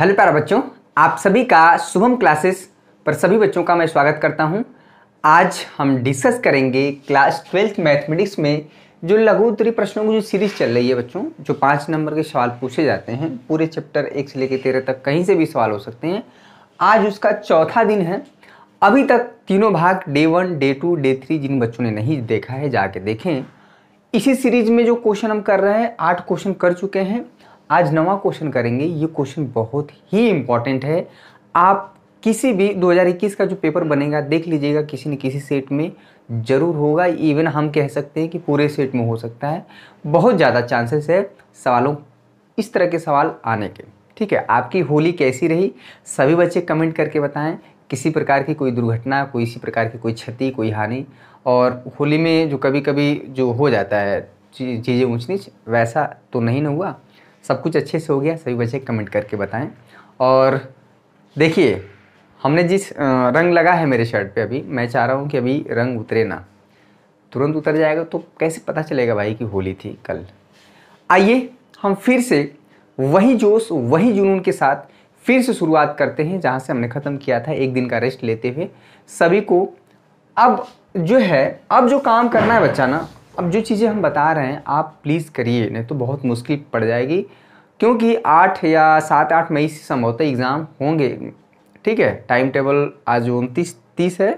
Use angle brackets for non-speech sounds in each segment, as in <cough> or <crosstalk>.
hello प्यारा बच्चों आप सभी का शुभम क्लासेस पर सभी बच्चों का मैं स्वागत करता हूं आज हम डिस्कस करेंगे क्लास ट्वेल्थ मैथमेटिक्स में जो लघु उत्तरी प्रश्नों की जो सीरीज चल रही है बच्चों जो पाँच नंबर के सवाल पूछे जाते हैं पूरे चैप्टर एक से लेकर तेरह तक कहीं से भी सवाल हो सकते हैं आज उसका चौथा दिन है अभी तक तीनों भाग day one day two day three जिन बच्चों ने नहीं देखा है जाके देखें इसी सीरीज में जो क्वेश्चन हम कर रहे हैं आठ क्वेश्चन कर चुके हैं आज नवा क्वेश्चन करेंगे ये क्वेश्चन बहुत ही इम्पॉर्टेंट है आप किसी भी 2021 का जो पेपर बनेगा देख लीजिएगा किसी न किसी सेट में ज़रूर होगा इवन हम कह सकते हैं कि पूरे सेट में हो सकता है बहुत ज़्यादा चांसेस है सवालों इस तरह के सवाल आने के ठीक है आपकी होली कैसी रही सभी बच्चे कमेंट करके बताएं किसी प्रकार की कोई दुर्घटना कोई इसी प्रकार की कोई क्षति कोई हानि और होली में जो कभी कभी जो हो जाता है चीज़ें ऊँच नीच वैसा तो नहीं ना हुआ सब कुछ अच्छे से हो गया सभी बच्चे कमेंट करके बताएं और देखिए हमने जिस रंग लगा है मेरे शर्ट पे अभी मैं चाह रहा हूँ कि अभी रंग उतरे ना तुरंत उतर जाएगा तो कैसे पता चलेगा भाई कि होली थी कल आइए हम फिर से वही जोश वही जुनून के साथ फिर से शुरुआत करते हैं जहाँ से हमने ख़त्म किया था एक दिन का रेस्ट लेते हुए सभी को अब जो है अब जो काम करना है बच्चा ना अब जो चीज़ें हम बता रहे हैं आप प्लीज़ करिए नहीं तो बहुत मुश्किल पड़ जाएगी क्योंकि आठ या सात आठ मई से संभवतः एग्ज़ाम होंगे ठीक है टाइम टेबल आज उनतीस तीस है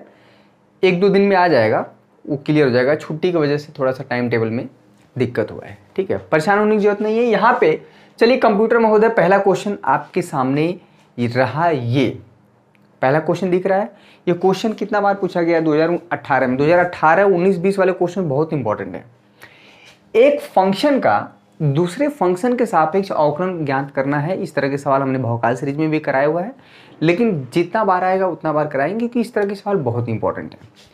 एक दो दिन में आ जाएगा वो क्लियर हो जाएगा छुट्टी की वजह से थोड़ा सा टाइम टेबल में दिक्कत हुआ है ठीक है परेशान होने की जरूरत नहीं है यहाँ पे चलिए कंप्यूटर महोदय पहला क्वेश्चन आपके सामने रहा ये पहला क्वेश्चन दिख रहा है ये क्वेश्चन कितना बार पूछा गया दो हजार अठारह में दो हजार अठारह उन्नीस बीस वाले क्वेश्चन बहुत इंपॉर्टेंट है एक फंक्शन का दूसरे फंक्शन के सापेक्ष अवकलन ज्ञात करना है इस तरह के सवाल हमने भौकाल सीरीज में भी कराया हुआ है लेकिन जितना बार आएगा उतना बार कराएंगे क्योंकि इस तरह के सवाल बहुत इंपॉर्टेंट है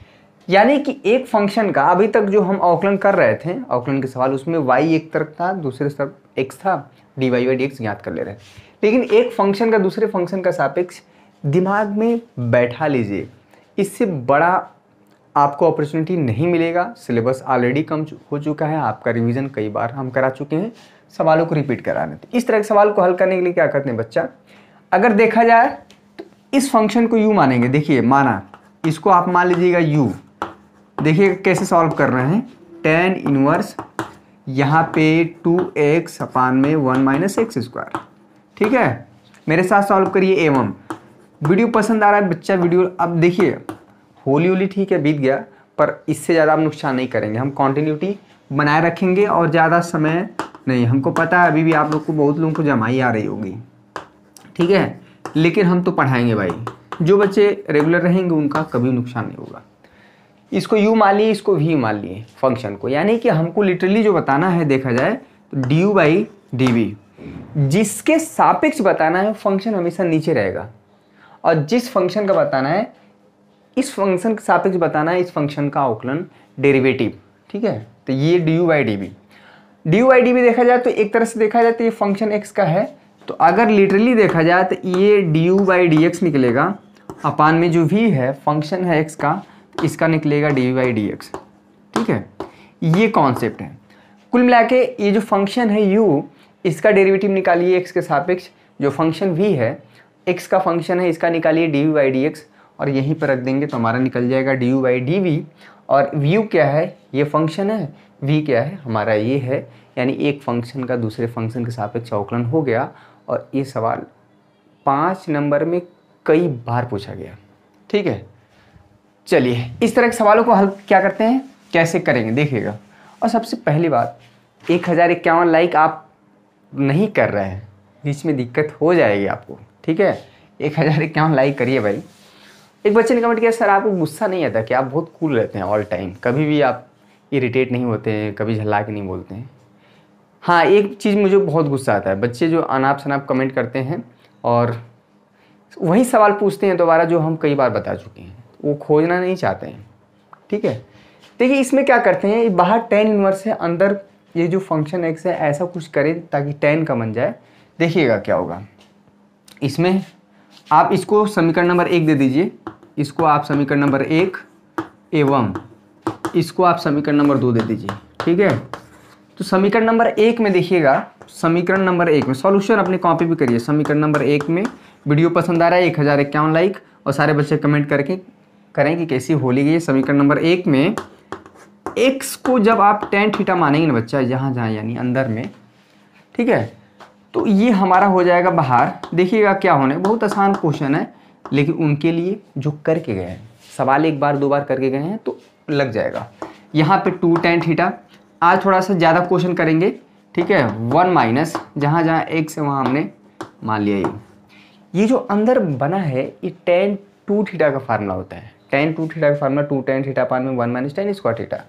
यानी कि एक फंक्शन का अभी तक जो हम अवकलन कर रहे थे अवकलन के सवाल उसमें वाई एक तरफ था दूसरे तरफ एक्स था d y y d x ज्ञात कर ले रहे हैं लेकिन एक फंक्शन का दूसरे फंक्शन का सापेक्ष दिमाग में बैठा लीजिए इससे बड़ा आपको अपॉर्चुनिटी नहीं मिलेगा सिलेबस ऑलरेडी कम हो चुका है आपका रिवीजन कई बार हम करा चुके हैं सवालों को रिपीट कराने तो थे इस तरह के सवाल को हल करने के लिए क्या करते हैं बच्चा अगर देखा जाए तो इस फंक्शन को यू मानेंगे देखिए माना इसको आप मान लीजिएगा यू देखिए कैसे सॉल्व कर रहे हैं टेन इनवर्स यहाँ पे टू एक्स अपान में वन माइनस एक्स स्क्वायर ठीक है मेरे साथ सॉल्व करिए एवं वीडियो पसंद आ रहा है बच्चा वीडियो अब देखिए होली होली ठीक है बीत गया पर इससे ज़्यादा हम नुकसान नहीं करेंगे हम कॉन्टीन्यूटी बनाए रखेंगे और ज़्यादा समय नहीं हमको पता है अभी भी आप लोग को बहुत लोगों को जमाई आ रही होगी ठीक है लेकिन हम तो पढ़ाएंगे भाई जो बच्चे रेगुलर रहेंगे उनका कभी नुकसान नहीं होगा इसको यू मान लिए इसको वी मान लिए फंक्शन को यानी कि हमको लिटरली जो बताना है देखा जाए तो d u by d v जिसके सापेक्ष बताना है फंक्शन हमेशा नीचे रहेगा और जिस फंक्शन का बताना है इस फंक्शन के सापेक्ष बताना है इस फंक्शन का आकलन डेरिवेटिव ठीक है तो ये d u y d b d u y d b देखा जाए तो एक तरह से देखा जाए तो ये फंक्शन एक्स का है तो अगर लिटरली देखा जाए तो ये d u by d x निकलेगा अपान में जो भी है फंक्शन है एक्स का इसका निकलेगा d u y d x ठीक है ये कॉन्सेप्ट है कुल मिला के ये जो फंक्शन है यू इसका डेरिवेटिव निकालिए एक्स के सापेक्ष जो फंक्शन भी है एक्स का फंक्शन है इसका निकालिए d v y d x और यहीं पर रख देंगे तो हमारा निकल जाएगा d u y d v और व्यू क्या है ये फंक्शन है वी क्या है हमारा ये है यानी एक फंक्शन का दूसरे फंक्शन के सापेक्ष अवकलन हो गया और ये सवाल पाँच नंबर में कई बार पूछा गया ठीक है चलिए इस तरह के सवालों को हल क्या करते हैं कैसे करेंगे देखिएगा और सबसे पहली बात एक हज़ार इक्यावन लाइक आप नहीं कर रहे हैं बीच में दिक्कत हो जाएगी आपको ठीक है एक हज़ार इक्यावन लाइक करिए भाई एक बच्चे ने कमेंट किया सर आपको गुस्सा नहीं आता कि आप बहुत कूल रहते हैं ऑल टाइम कभी भी आप इरिटेट नहीं होते हैं कभी झल्ला के नहीं बोलते हैं हाँ एक चीज़ मुझे बहुत गुस्सा आता है बच्चे जो अनाप शनाप कमेंट करते हैं और वही सवाल पूछते हैं दोबारा जो हम कई बार बता चुके हैं वो खोजना नहीं चाहते हैं ठीक है देखिए इसमें क्या करते हैं बाहर टेन इनवर्स है अंदर ये जो फंक्शन एक्स है ऐसा कुछ करें ताकि टेन का बन जाए देखिएगा क्या होगा इसमें आप इसको समीकरण नंबर एक दे दीजिए इसको आप समीकरण नंबर एक एवं इसको आप समीकरण नंबर दो दे दीजिए ठीक है तो समीकरण नंबर एक में देखिएगा समीकरण नंबर एक में सॉल्यूशन अपनी कॉपी भी करिए समीकरण नंबर एक में वीडियो पसंद आ रहा है एक हज़ार इक्यावन लाइक और सारे बच्चे कमेंट करके करें कि कैसी होली गई समीकरण नंबर एक में एक्स को जब आप टेन थीटा मानेंगे ना बच्चा यहाँ जहाँ यानी अंदर में ठीक है तो ये हमारा हो जाएगा बाहर देखिएगा क्या होने बहुत आसान क्वेश्चन है लेकिन उनके लिए जो करके गए हैं सवाल एक बार दो बार करके गए हैं तो लग जाएगा यहाँ पे टू टेन थीटा आज थोड़ा सा ज़्यादा क्वेश्चन करेंगे ठीक है वन माइनस जहाँ जहाँ एक से वहाँ हमने मान लिया ये ये जो अंदर बना है ये टेन टू थीटा का फार्मूला होता है टेन टू थीटा का formula two tan theta upon में one minus tan square theta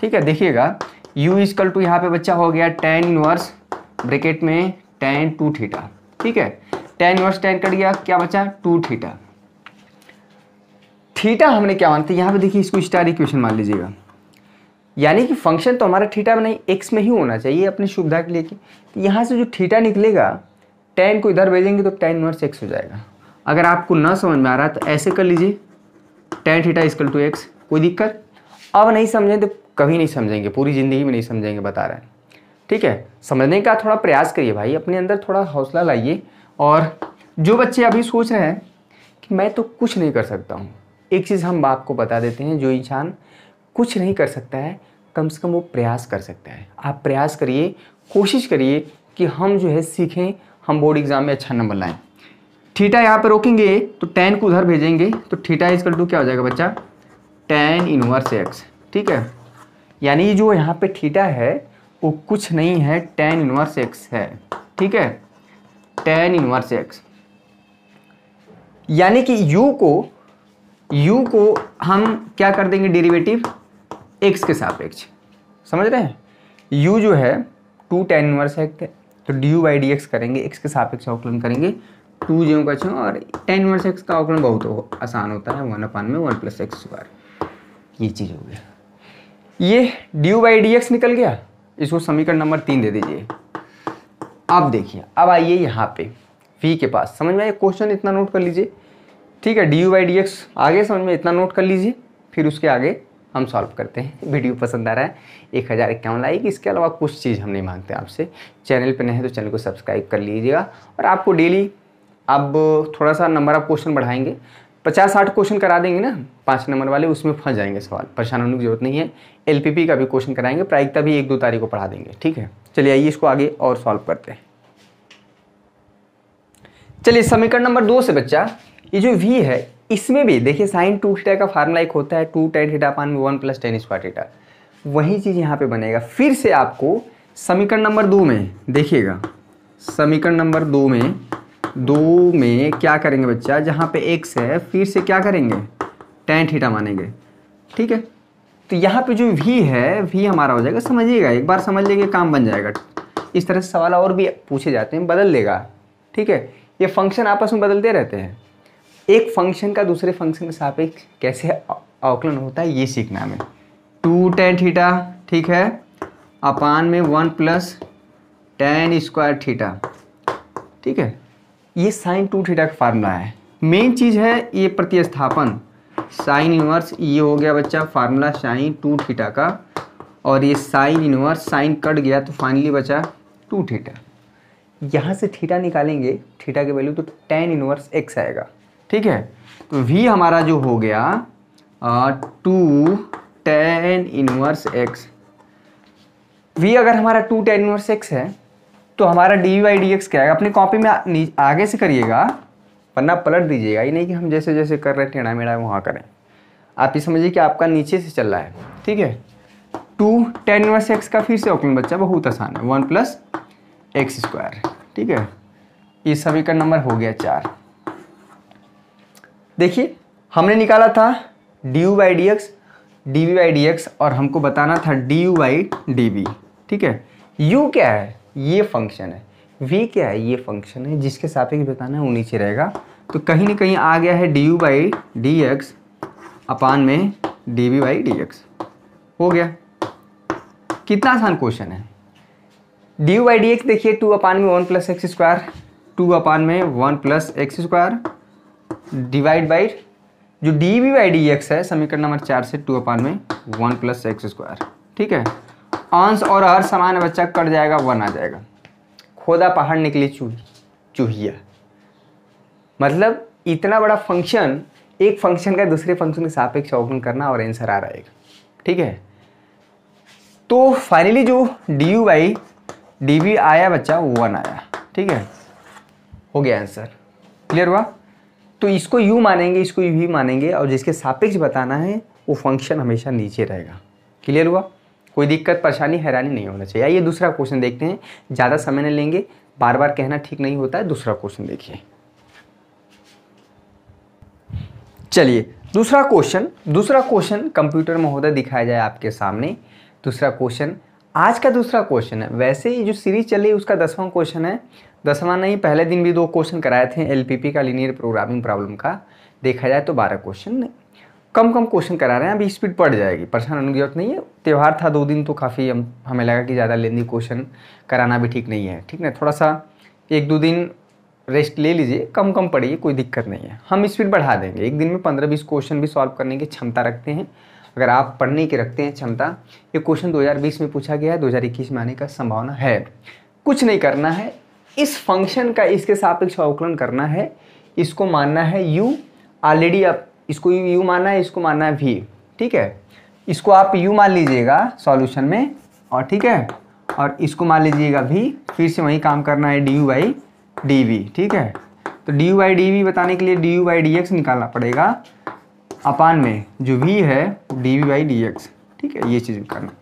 ठीक है देखिएगा यू इजकल टू यहाँ पे बच्चा हो गया टेन इनवर्स ब्रेकेट में टेन टू थीटा ठीक है टेन इनवर्स टेन कट गया क्या बचा टू थीटा थीटा हमने क्या मानते यहां पे देखिए इसको स्टार इक्वेशन मान लीजिएगा यानी कि फंक्शन तो हमारा थीटा में नहीं एक्स में ही होना चाहिए अपनी सुविधा के लिए कि तो यहाँ से जो थीटा निकलेगा टेन को इधर भेजेंगे तो टेन इनवर्स एक्स हो जाएगा अगर आपको ना समझ में आ रहा तो ऐसे कर लीजिए tan theta is equal to x कोई दिक्कत अब नहीं समझें तो कभी नहीं समझेंगे पूरी ज़िंदगी में नहीं समझेंगे बता रहे हैं ठीक है समझने का थोड़ा प्रयास करिए भाई अपने अंदर थोड़ा हौसला लाइए और जो बच्चे अभी सोच रहे हैं कि मैं तो कुछ नहीं कर सकता हूँ एक चीज़ हम बाप को बता देते हैं जो इंसान कुछ नहीं कर सकता है कम से कम वो प्रयास कर सकता है आप प्रयास करिए कोशिश करिए कि हम जो है सीखें हम बोर्ड एग्ज़ाम में अच्छा नंबर लाएँ ठीटा यहाँ पर रोकेंगे तो टेन को उधर भेजेंगे तो इज कल टू क्या हो जाएगा बच्चा टेन इनवर्स एक्स ठीक है यानी जो यहाँ पे ठीटा है वो कुछ नहीं है टेन इनवर्स एक्स है ठीक है टेन इनवर्स एक्स यानी कि u को u को हम क्या कर देंगे डेरिवेटिव x के सापेक्ष समझ रहे हैं u जो है टू टेन इनवर्स एक्स है तो d u by d x करेंगे एक्स के सापेक्ष अवकलन करेंगे टू जीओ का छो और टेन इनवर्स एक्स का अवकलन बहुत हो, आसान होता है वन अपान में वन प्लस एक्स स्क्वायर ये चीज़ हो गया ये d u by d x निकल गया इसको समीकरण नंबर तीन दे दीजिए अब देखिए अब आइए यहाँ पे v के पास समझ में आइए क्वेश्चन इतना नोट कर लीजिए ठीक है d u by d x आगे समझ में इतना नोट कर लीजिए फिर उसके आगे हम सॉल्व करते हैं वीडियो पसंद आ रहा है एक हज़ार इक्यावन लाइक इसके अलावा कुछ चीज़ हम नहीं मांगते आपसे चैनल पर नहीं तो चैनल को सब्सक्राइब कर लीजिएगा और आपको डेली अब थोड़ा सा नंबर ऑफ क्वेश्चन बढ़ाएंगे पचास साठ क्वेश्चन करा देंगे ना पाँच नंबर वाले उसमें फंस जाएंगे सवाल परेशान होने की जरूरत नहीं है एल का भी क्वेश्चन कराएंगे प्रायिकता भी एक दो तारीख को पढ़ा देंगे ठीक है चलिए आइए इसको आगे और सॉल्व करते हैं चलिए समीकरण नंबर दो से बच्चा ये जो वी है इसमें भी देखिए साइन टू थीटा का फार्मूला एक होता है two tan theta upon one plus tan square theta वही चीज़ यहाँ पे बनेगा फिर से आपको समीकरण नंबर दो में देखिएगा समीकरण नंबर दो में दो में क्या करेंगे बच्चा जहाँ पे एक्स है फिर से क्या करेंगे टेन थीटा मानेंगे ठीक है तो यहाँ पे जो वी है वी हमारा हो जाएगा समझिएगा एक बार समझ लेंगे काम बन जाएगा इस तरह से सवाल और भी पूछे जाते हैं बदल देगा ठीक है ये फंक्शन आपस में बदलते रहते हैं एक फंक्शन का दूसरे फंक्शन के सापेक्ष कैसे आकलन होता है ये सीखना हमें टू टेन थीटा ठीक है अपान में one plus tan square theta ठीक है ये साइन टू थीटा का फार्मूला है मेन चीज़ है ये प्रतिस्थापन साइन इनवर्स ये हो गया बच्चा फार्मूला साइन टू थीटा का और ये साइन इनवर्स साइन कट गया तो फाइनली बचा टू थीटा यहाँ से थीटा निकालेंगे थीटा के वैल्यू तो टेन इनवर्स एक्स आएगा ठीक है तो वी हमारा जो हो गया two tan inverse x v अगर हमारा टू टेन इनवर्स एक्स है तो हमारा डी वी डी एक्स क्या है अपनी कॉपी में आगे से करिएगा वरना पलट दीजिएगा ये नहीं कि हम जैसे जैसे कर रहे हैं टेढ़ा मेढ़ा वहाँ करें आप ये समझिए कि आपका नीचे से चल रहा है ठीक है टू टेन वर्स एक्स का फिर से ओपन बच्चा बहुत आसान है वन प्लस एक्स स्क्वायर ठीक है ये सभी का नंबर हो गया चार देखिए हमने निकाला था d u by d x d v by d x और हमको बताना था d u by d v ठीक है यू क्या है ये फंक्शन है वी क्या है ये फंक्शन है जिसके सापेक्ष बताना है वो नीचे रहेगा तो कहीं ना कहीं आ गया है d u by d x upon में d v by d x हो गया कितना आसान क्वेश्चन है d u by d x देखिए टू अपान में one plus x square two upon में one plus x square divide by जो d v by d x है समीकरण नंबर चार से टू अपान में वन प्लस एक्स स्क्वायर ठीक है अंश और हर समान बच्चा कट जाएगा वन आ जाएगा खोदा पहाड़ निकली चूह चूहिया मतलब इतना बड़ा फंक्शन एक फंक्शन का दूसरे फंक्शन के सापेक्ष अवगुण करना और आंसर आ रहेगा ठीक है तो फाइनली जो d u by d b आया बच्चा वन आया ठीक है हो गया आंसर क्लियर हुआ तो इसको यू मानेंगे इसको यू भी मानेंगे और जिसके सापेक्ष बताना है वो फंक्शन हमेशा नीचे रहेगा क्लियर हुआ कोई दिक्कत परेशानी हैरानी नहीं होना चाहिए आइए दूसरा क्वेश्चन देखते हैं ज़्यादा समय नहीं लेंगे बार बार कहना ठीक नहीं होता है दूसरा क्वेश्चन देखिए चलिए दूसरा क्वेश्चन दूसरा क्वेश्चन कंप्यूटर में होता दिखाया जाए आपके सामने दूसरा क्वेश्चन आज का दूसरा क्वेश्चन है वैसे ही जो सीरीज चली उसका दसवां क्वेश्चन है दसवां नहीं पहले दिन भी दो क्वेश्चन कराए थे एलपीपी का लीनियर प्रोग्रामिंग प्रॉब्लम का देखा जाए तो बारह क्वेश्चन कम कम क्वेश्चन करा रहे हैं अभी स्पीड बढ़ जाएगी परेशान होने की जरूरत नहीं है त्यौहार था दो दिन तो काफ़ी हम हमें लगा कि ज़्यादा लेंदी क्वेश्चन कराना भी ठीक नहीं है ठीक ना थोड़ा सा एक दो दिन रेस्ट ले लीजिए कम कम पड़िए कोई दिक्कत नहीं है हम स्पीड बढ़ा देंगे एक दिन में पंद्रह बीस क्वेश्चन भी सॉल्व करने की क्षमता रखते हैं अगर आप पढ़ने की रखते हैं क्षमता ये क्वेश्चन 2020 में पूछा गया है 2021 में आने का संभावना है कुछ नहीं करना है इस फंक्शन का इसके सापेक्ष अवकलन करना है इसको मानना है यू ऑलरेडी आप इसको यू माना है इसको माना है वी ठीक है इसको आप यू मान लीजिएगा सॉल्यूशन में और ठीक है और इसको मान लीजिएगा भी फिर से वही काम करना है d u by d v ठीक है तो d u by d v बताने के लिए d u by d x निकालना पड़ेगा अपान में जो वी है d v by d x ठीक है ये चीज़ करना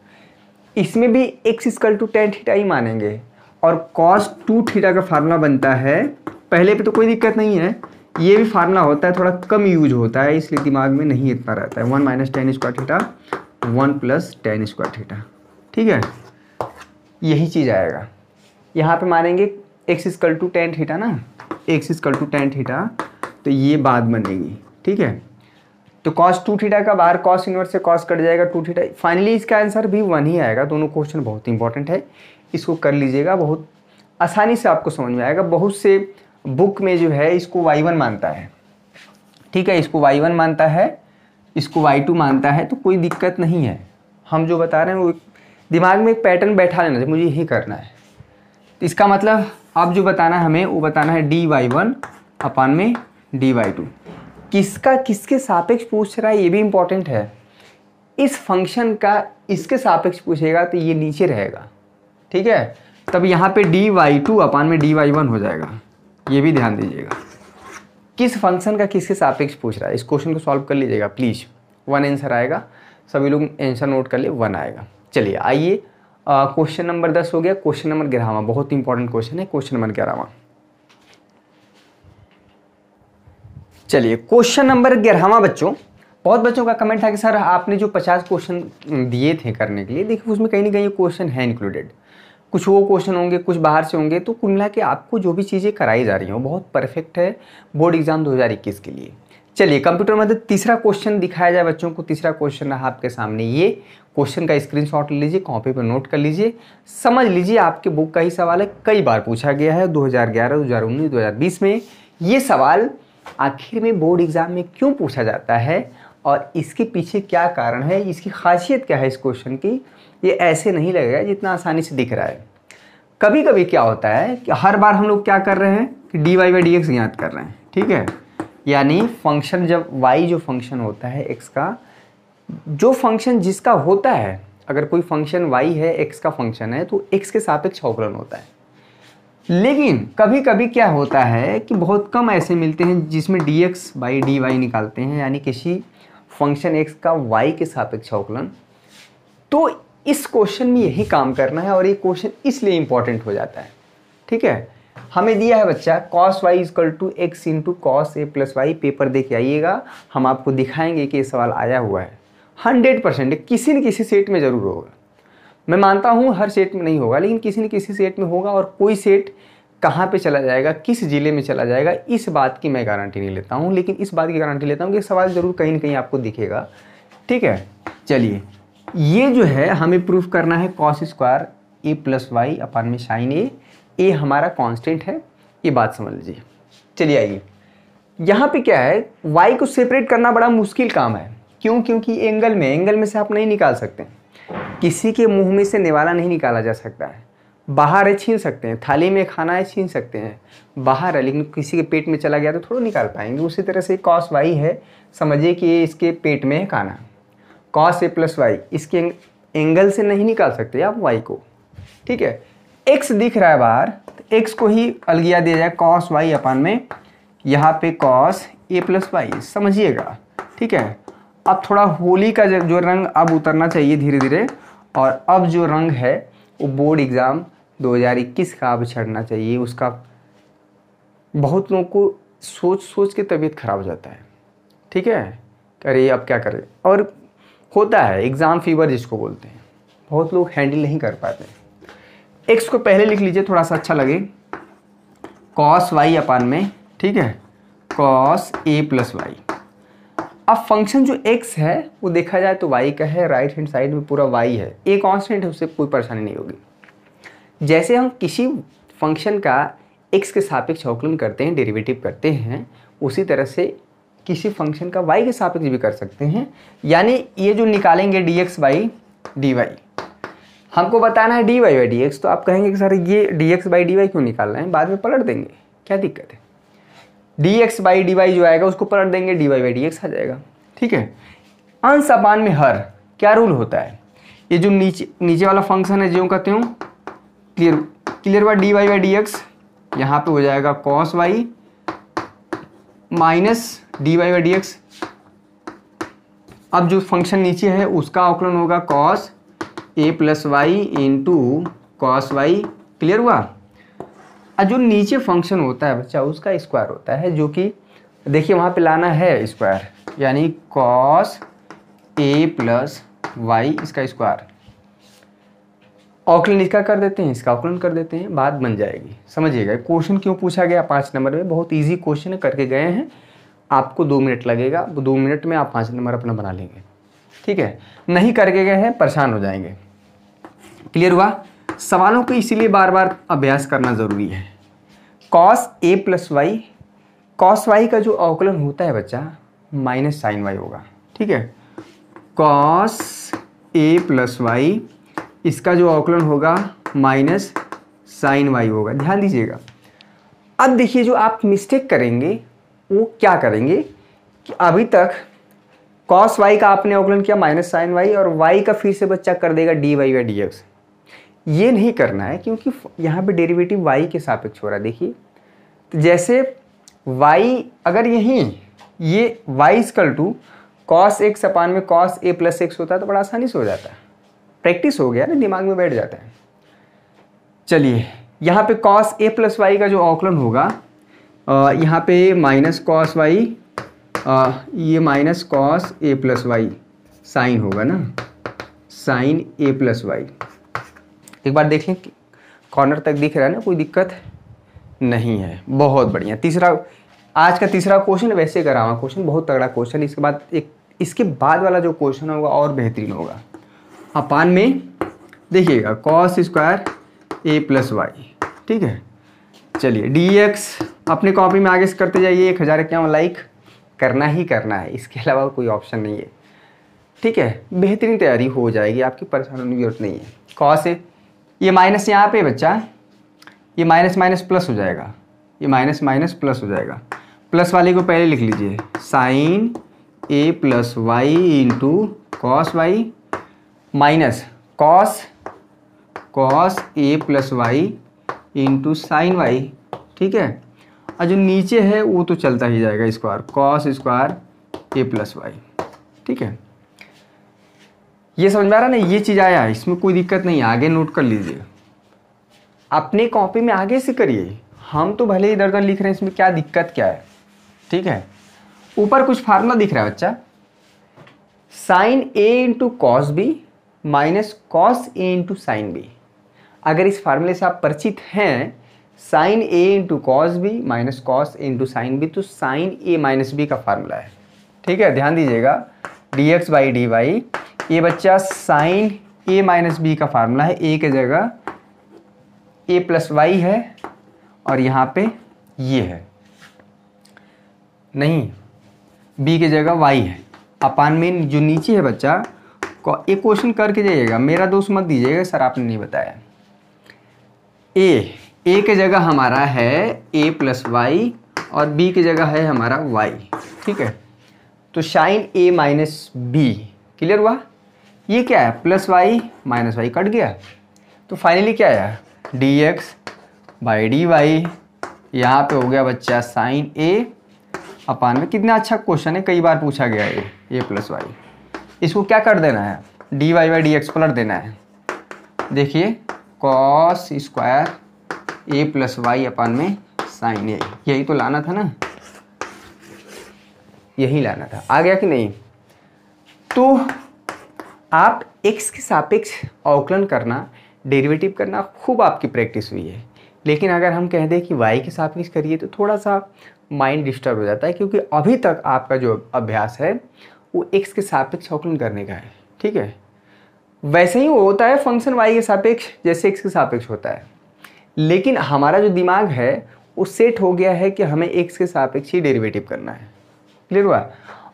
इसमें भी x equal to tan theta ही मानेंगे और कॉस टू थीटा का फार्मूला बनता है पहले पे तो कोई दिक्कत नहीं है ये भी फार्मूला होता है थोड़ा कम यूज होता है इसलिए दिमाग में नहीं इतना रहता है one minus tan square theta one plus tan square theta ठीक है यही चीज़ आएगा यहाँ पे मानेंगे x equal to tan theta ना x equal to tan theta तो ये बात बनेगी ठीक है तो कॉस टू थीटा का बाहर कॉस इनवर्स से कॉस कट जाएगा टू थीटा फाइनली इसका आंसर भी वन ही आएगा दोनों क्वेश्चन बहुत इंपॉर्टेंट है इसको कर लीजिएगा बहुत आसानी से आपको समझ में आएगा बहुत से बुक में जो है इसको वाई वन मानता है ठीक है इसको वाई वन मानता है इसको वाई टू मानता है तो कोई दिक्कत नहीं है हम जो बता रहे हैं वो दिमाग में एक पैटर्न बैठा लेना चाहिए मुझे यही करना है तो इसका मतलब अब जो बताना है हमें वो बताना है डी वाई वन अपान में डी वाई टू किसका किसके सापेक्ष पूछ रहा है ये भी इम्पोर्टेंट है इस फंक्शन का इसके सापेक्ष पूछेगा तो ये नीचे रहेगा ठीक है तब यहाँ पे डी वाई टू अपान में डी वाई वन हो जाएगा ये भी ध्यान दीजिएगा किस फंक्शन का किसके सापेक्ष पूछ रहा है इस क्वेश्चन को सॉल्व कर लीजिएगा प्लीज़ वन आंसर आएगा सभी लोग आंसर नोट कर लिए वन आएगा चलिए आइए क्वेश्चन नंबर दस हो गया क्वेश्चन नंबर ग्यारहवा बहुत इंपॉर्टेंट क्वेश्चन है क्वेश्चन नंबर ग्यारहवा चलिए क्वेश्चन नंबर ग्यारहवा बच्चों बहुत बच्चों का कमेंट था कि सर आपने जो पचास क्वेश्चन दिए थे करने के लिए देखिए उसमें कहीं ना कहीं क्वेश्चन है इंक्लूडेड कुछ वो क्वेश्चन होंगे कुछ बाहर से होंगे तो कुल मिला के आपको जो भी चीज़ें कराई जा रही हों बहुत परफेक्ट है बोर्ड एग्ज़ाम 2021 के लिए चलिए कंप्यूटर मदद तीसरा क्वेश्चन दिखाया जाए बच्चों को तीसरा क्वेश्चन रहा आपके सामने ये क्वेश्चन का स्क्रीनशॉट ले लीजिए कॉपी पर नोट कर लीजिए समझ लीजिए आपके बुक का ही सवाल है कई बार पूछा गया है 2011, 2019, 2020 में ये सवाल आखिर में बोर्ड एग्ज़ाम में क्यों पूछा जाता है और इसके पीछे क्या कारण है इसकी खासियत क्या है इस क्वेश्चन की ये ऐसे नहीं लगेगा जितना आसानी से दिख रहा है कभी कभी क्या होता है कि हर बार हम लोग क्या कर रहे हैं कि d y by d x ज्ञात कर रहे हैं ठीक है यानी फंक्शन जब वाई जो फंक्शन होता है एक्स का जो फंक्शन जिसका होता है अगर कोई फंक्शन वाई है एक्स का फंक्शन है तो एक्स के सापेक्ष अवकलन होता है लेकिन कभी कभी क्या होता है कि बहुत कम ऐसे मिलते हैं जिसमें d x by d y निकालते हैं यानी किसी फंक्शन एक्स का वाई के सापेक्ष अवकलन तो इस क्वेश्चन में यही काम करना है और ये क्वेश्चन इसलिए इंपॉर्टेंट हो जाता है ठीक है हमें दिया है बच्चा cos y equal to x into cos a plus y paper दे के आइएगा हम आपको दिखाएंगे कि ये सवाल आया हुआ है हंड्रेड परसेंट किसी न किसी सेट में ज़रूर होगा मैं मानता हूँ हर सेट में नहीं होगा लेकिन किसी न किसी सेट में होगा और कोई सेट कहाँ पे चला जाएगा किस ज़िले में चला जाएगा इस बात की मैं गारंटी नहीं लेता हूँ लेकिन इस बात की गारंटी लेता हूँ कि सवाल ज़रूर कहीं ना कहीं आपको दिखेगा ठीक है चलिए ये जो है हमें प्रूफ करना है cos square a plus y upon में साइन ए ए हमारा कांस्टेंट है ये बात समझ लीजिए चलिए आइए यहाँ पे क्या है वाई को सेपरेट करना बड़ा मुश्किल काम है क्यों क्योंकि एंगल में एंगल में से आप नहीं निकाल सकते किसी के मुंह में से निवाला नहीं निकाला जा सकता है बाहर है छीन सकते हैं थाली में खाना है छीन सकते हैं बाहर है लेकिन किसी के पेट में चला गया तो थोड़ा निकाल पाएंगे उसी तरह से कॉस वाई है समझिए कि इसके पेट में है खाना कॉस ए प्लस वाई इसके एंगल से नहीं निकाल सकते आप वाई को ठीक है एक्स दिख रहा है बाहर तो एक्स को ही अलगिया दिया जाए कॉस वाई अपान में यहाँ पे कॉस ए प्लस वाई समझिएगा ठीक है अब थोड़ा होली का जो रंग अब उतरना चाहिए धीरे धीरे और अब जो रंग है वो बोर्ड एग्ज़ाम 2021 का अब चढ़ना चाहिए उसका बहुत लोगों को सोच सोच के तबीयत खराब हो जाता है ठीक है अरे अब क्या करें और होता है एग्ज़ाम फीवर जिसको बोलते हैं बहुत लोग हैंडल नहीं कर पाते एक्स को पहले लिख लीजिए थोड़ा सा अच्छा लगे कॉस वाई अपान में ठीक है कॉस ए प्लस वाई अब फंक्शन जो एक्स है वो देखा जाए तो वाई का है राइट हैंड साइड में पूरा वाई है ए कॉन्स्टेंट है उससे कोई परेशानी नहीं होगी जैसे हम किसी फंक्शन का एक्स के सापेक्ष अवकलन करते हैं डेरिवेटिव करते हैं उसी तरह से किसी फंक्शन का वाई के सापेक्ष भी कर सकते हैं यानी ये जो निकालेंगे d x by d y हमको बताना है d y by d x तो आप कहेंगे कि सर ये d x by d y क्यों निकालना है बाद में पलट देंगे क्या दिक्कत है d x by d y जो आएगा उसको पलट देंगे d y by d x आ जाएगा ठीक है अंश अपान में हर क्या रूल होता है ये जो नीचे नीचे वाला फंक्शन है जो कहते हूँ clear clear by d y by d x यहाँ पे हो जाएगा cos y minus d y by d x अब जो फंक्शन नीचे है उसका आकलन होगा cos a plus y into cos y clear हुआ और जो नीचे फंक्शन होता है बच्चा उसका स्क्वायर होता है जो कि देखिए वहाँ पे लाना है स्क्वायर यानी कॉस ए प्लस वाई इसका स्क्वायर ऑकलन इसका कर देते हैं इसका ऑकलन कर देते हैं बात बन जाएगी समझिएगा क्वेश्चन क्यों पूछा गया पाँच नंबर में बहुत ईजी क्वेश्चन करके गए हैं आपको दो मिनट लगेगा दो मिनट में आप पाँच नंबर अपना बना लेंगे ठीक है नहीं करके गए हैं परेशान हो जाएंगे क्लियर हुआ सवालों को इसीलिए बार बार अभ्यास करना ज़रूरी है cos a plus y cos y का जो अवकलन होता है बच्चा माइनस साइन वाई होगा ठीक है कॉस ए प्लस वाई इसका जो आकलन होगा माइनस साइन वाई होगा ध्यान दीजिएगा अब देखिए जो आप मिस्टेक करेंगे वो क्या करेंगे कि अभी तक कॉस वाई का आपने अवकलन किया माइनस साइन वाई और वाई का फिर से बच्चा कर देगा डी वाई या डी एक्स ये नहीं करना है क्योंकि यहाँ पे डेरिवेटिव वाई के सापेक्ष हो रहा है देखिए तो जैसे वाई अगर यहीं ये y equal to cos x upon में कॉस ए प्लस एक्स होता है तो बड़ा आसानी से हो जाता है प्रैक्टिस हो गया ना दिमाग में बैठ जाता है चलिए यहाँ पे कॉस ए प्लस वाई का जो आकलन होगा यहाँ पे माइनस कॉस वाई ये minus cos a plus y sine होगा ना साइन ए प्लस वाई एक बार देख लें कॉर्नर तक दिख रहा है ना कोई दिक्कत नहीं है बहुत बढ़िया तीसरा आज का तीसरा क्वेश्चन वैसे करा हुआ क्वेश्चन बहुत तगड़ा क्वेश्चन इसके बाद एक इसके बाद वाला जो क्वेश्चन होगा और बेहतरीन होगा अपान में देखिएगा cos square a plus y ठीक है चलिए डी एक्स अपने कॉपी में आगे से करते जाइए एक हज़ार इक्यावन लाइक करना ही करना है इसके अलावा कोई ऑप्शन नहीं है ठीक है बेहतरीन तैयारी हो जाएगी आपकी परेशान होने की जरूरत नहीं है कॉस है ये माइनस यहाँ पे बच्चा ये माइनस माइनस प्लस हो जाएगा ये माइनस माइनस प्लस हो जाएगा प्लस वाले को पहले लिख लीजिए sine a plus y into cos y minus cos cos a plus y into sine y ठीक है और जो नीचे है वो तो चलता ही जाएगा square cos square a plus y ठीक है ये समझ में आ रहा ना ये चीज़ आया इसमें कोई दिक्कत नहीं आगे नोट कर लीजिए अपने कॉपी में आगे से करिए हम तो भले इधर उधर लिख रहे हैं इसमें क्या दिक्कत क्या है ठीक है ऊपर कुछ फार्मूला दिख रहा है बच्चा sine a into cos b minus cos a into sine b अगर इस फार्मूले से आप परिचित हैं sine a into cos b minus cos a into sine b तो साइन ए माइनस बी का फार्मूला है ठीक है ध्यान दीजिएगा d x by d y ये बच्चा साइन ए माइनस बी का फार्मूला है ए के जगह ए प्लस वाई है और यहाँ पे ये है नहीं बी की जगह वाई है अपान में जो नीचे है बच्चा एक क्वेश्चन करके जाइएगा मेरा दोस्त मत दीजिएगा सर आपने नहीं बताया ए ए के जगह हमारा है ए प्लस वाई और बी की जगह है हमारा वाई ठीक है तो sine a minus b clear हुआ ये क्या है plus y minus y cut गया तो फाइनली क्या आया d x by d y यहाँ पे हो गया बच्चा साइन ए अपान में कितना अच्छा क्वेश्चन है कई बार पूछा गया ये ए प्लस वाई इसको क्या कर देना है d y by d x पलट देना है देखिए cos square a plus y upon में साइन ए यही तो लाना था ना यही लाना था आ गया कि नहीं तो आप एक्स के सापेक्ष अवकलन करना डेरिवेटिव करना खूब आपकी प्रैक्टिस हुई है लेकिन अगर हम कह दें कि वाई के सापेक्ष करिए तो थोड़ा सा माइंड डिस्टर्ब हो जाता है क्योंकि अभी तक आपका जो अभ्यास है वो एक्स के सापेक्ष अवकलन करने का है ठीक है वैसे ही वो होता है फंक्शन वाई के सापेक्ष जैसे एक्स के सापेक्ष होता है लेकिन हमारा जो दिमाग है वो सेट हो गया है कि हमें एक्स के सापेक्ष ही डेरिवेटिव करना है क्लियर हुआ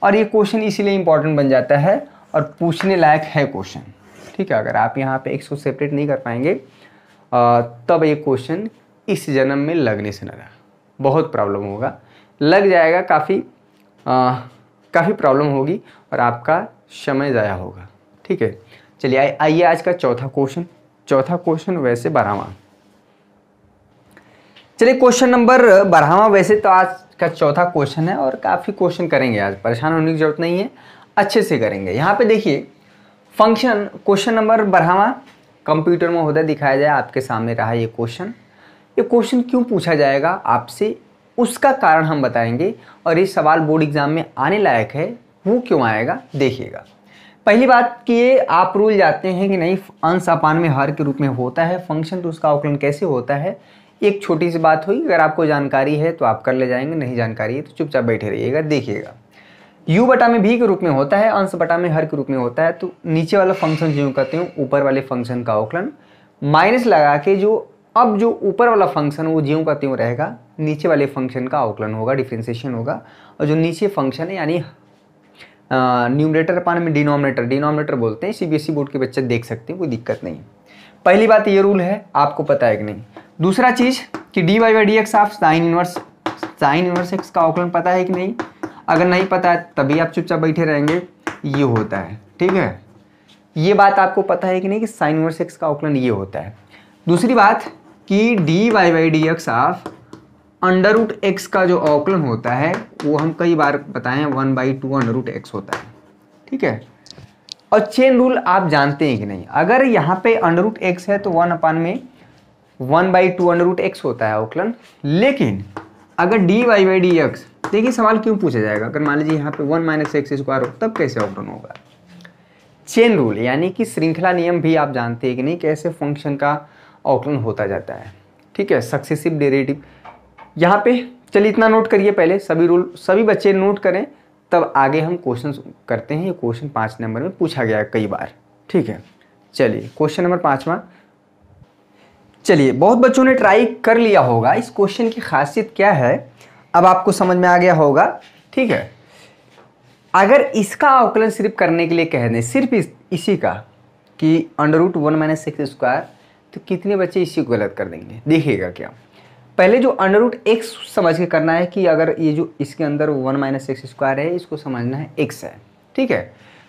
और ये क्वेश्चन इसीलिए इंपॉर्टेंट बन जाता है और पूछने लायक है क्वेश्चन ठीक है अगर आप यहाँ पे एक्स को सेपरेट नहीं कर पाएंगे तब ये क्वेश्चन इस जन्म में लगने से लगा रहा बहुत प्रॉब्लम होगा लग जाएगा काफ़ी काफ़ी प्रॉब्लम होगी और आपका समय ज़ाया होगा ठीक है चलिए आइए आज का चौथा क्वेश्चन चौथा क्वेश्चन वैसे बारहवा चलिए क्वेश्चन नंबर बारहवा वैसे तो आज का चौथा क्वेश्चन है और काफ़ी क्वेश्चन करेंगे आज परेशान होने की जरूरत नहीं है अच्छे से करेंगे यहाँ पे देखिए फंक्शन क्वेश्चन नंबर बारहवा कंप्यूटर में होता दिखाया जाए आपके सामने रहा ये क्वेश्चन ये क्वेश्चन क्यों पूछा जाएगा आपसे उसका कारण हम बताएंगे और ये सवाल बोर्ड एग्ज़ाम में आने लायक है वो क्यों आएगा देखिएगा पहली बात कि ये आप रूल जाते हैं कि नहीं अंश अपान में हर के रूप में होता है फंक्शन तो उसका आकलन कैसे होता है एक छोटी सी बात हुई अगर आपको जानकारी है तो आप कर ले जाएंगे नहीं जानकारी है तो चुपचाप बैठे रहिएगा देखिएगा यू बटा में भी के रूप में होता है अंश बटा में हर के रूप में होता है तो नीचे वाला फंक्शन जो कहते हैं ऊपर वाले फंक्शन का आकलन माइनस लगा के जो अब जो ऊपर वाला फंक्शन वो ज्यों का त्यों रहेगा नीचे वाले फंक्शन का अवकलन होगा डिफ्रेंसिएशन होगा और जो नीचे फंक्शन है यानी न्यूमरेटर पान में डिनोमिनेटर डिनोमिनेटर बोलते हैं सीबीएसई बोर्ड के बच्चे देख सकते हैं कोई दिक्कत नहीं पहली बात ये रूल है आपको पता है कि नहीं दूसरा चीज़ कि d y y d x आप sine inverse sine inverse x का अवकलन पता है कि नहीं अगर नहीं पता है तभी आप चुपचाप बैठे रहेंगे ये होता है ठीक है ये बात आपको पता है कि नहीं कि साइन इनवर्स एक्स का अवकलन ये होता है दूसरी बात कि d y y d x of under root x का जो अवकलन होता है वो हम कई बार बताएं one by two under root x होता है ठीक है और चेन रूल आप जानते हैं कि नहीं अगर यहाँ पे अंडर रूट एक्स है तो वन अपान में one by two under root x होता है अवकलन लेकिन अगर d y y d x देखिए सवाल क्यों पूछा जाएगा अगर मान लीजिए यहाँ पे वन माइनस एक्स स्क्वायर हो तब कैसे अवकलन होगा चेन रूल यानी कि श्रृंखला नियम भी आप जानते हैं कि नहीं कैसे फंक्शन का आउटलाइन होता जाता है ठीक है सक्सेसिव डेरेटिव यहाँ पे चलिए इतना नोट करिए पहले सभी रूल सभी बच्चे नोट करें तब आगे हम क्वेश्चन करते हैं ये क्वेश्चन पाँच नंबर में पूछा गया कई बार ठीक है चलिए क्वेश्चन नंबर पाँचवा चलिए बहुत बच्चों ने ट्राई कर लिया होगा इस क्वेश्चन की खासियत क्या है अब आपको समझ में आ गया होगा ठीक है अगर इसका आकलन सिर्फ करने के लिए कह दें सिर्फ इस, इसी का कि under root one minus six square तो कितने बच्चे इसी को गलत कर देंगे देखिएगा क्या पहले जो अंडर रूट एक्स समझ के करना है कि अगर ये जो इसके अंदर वन माइनस एक्स स्क्वायर है इसको समझना है एक्स है ठीक है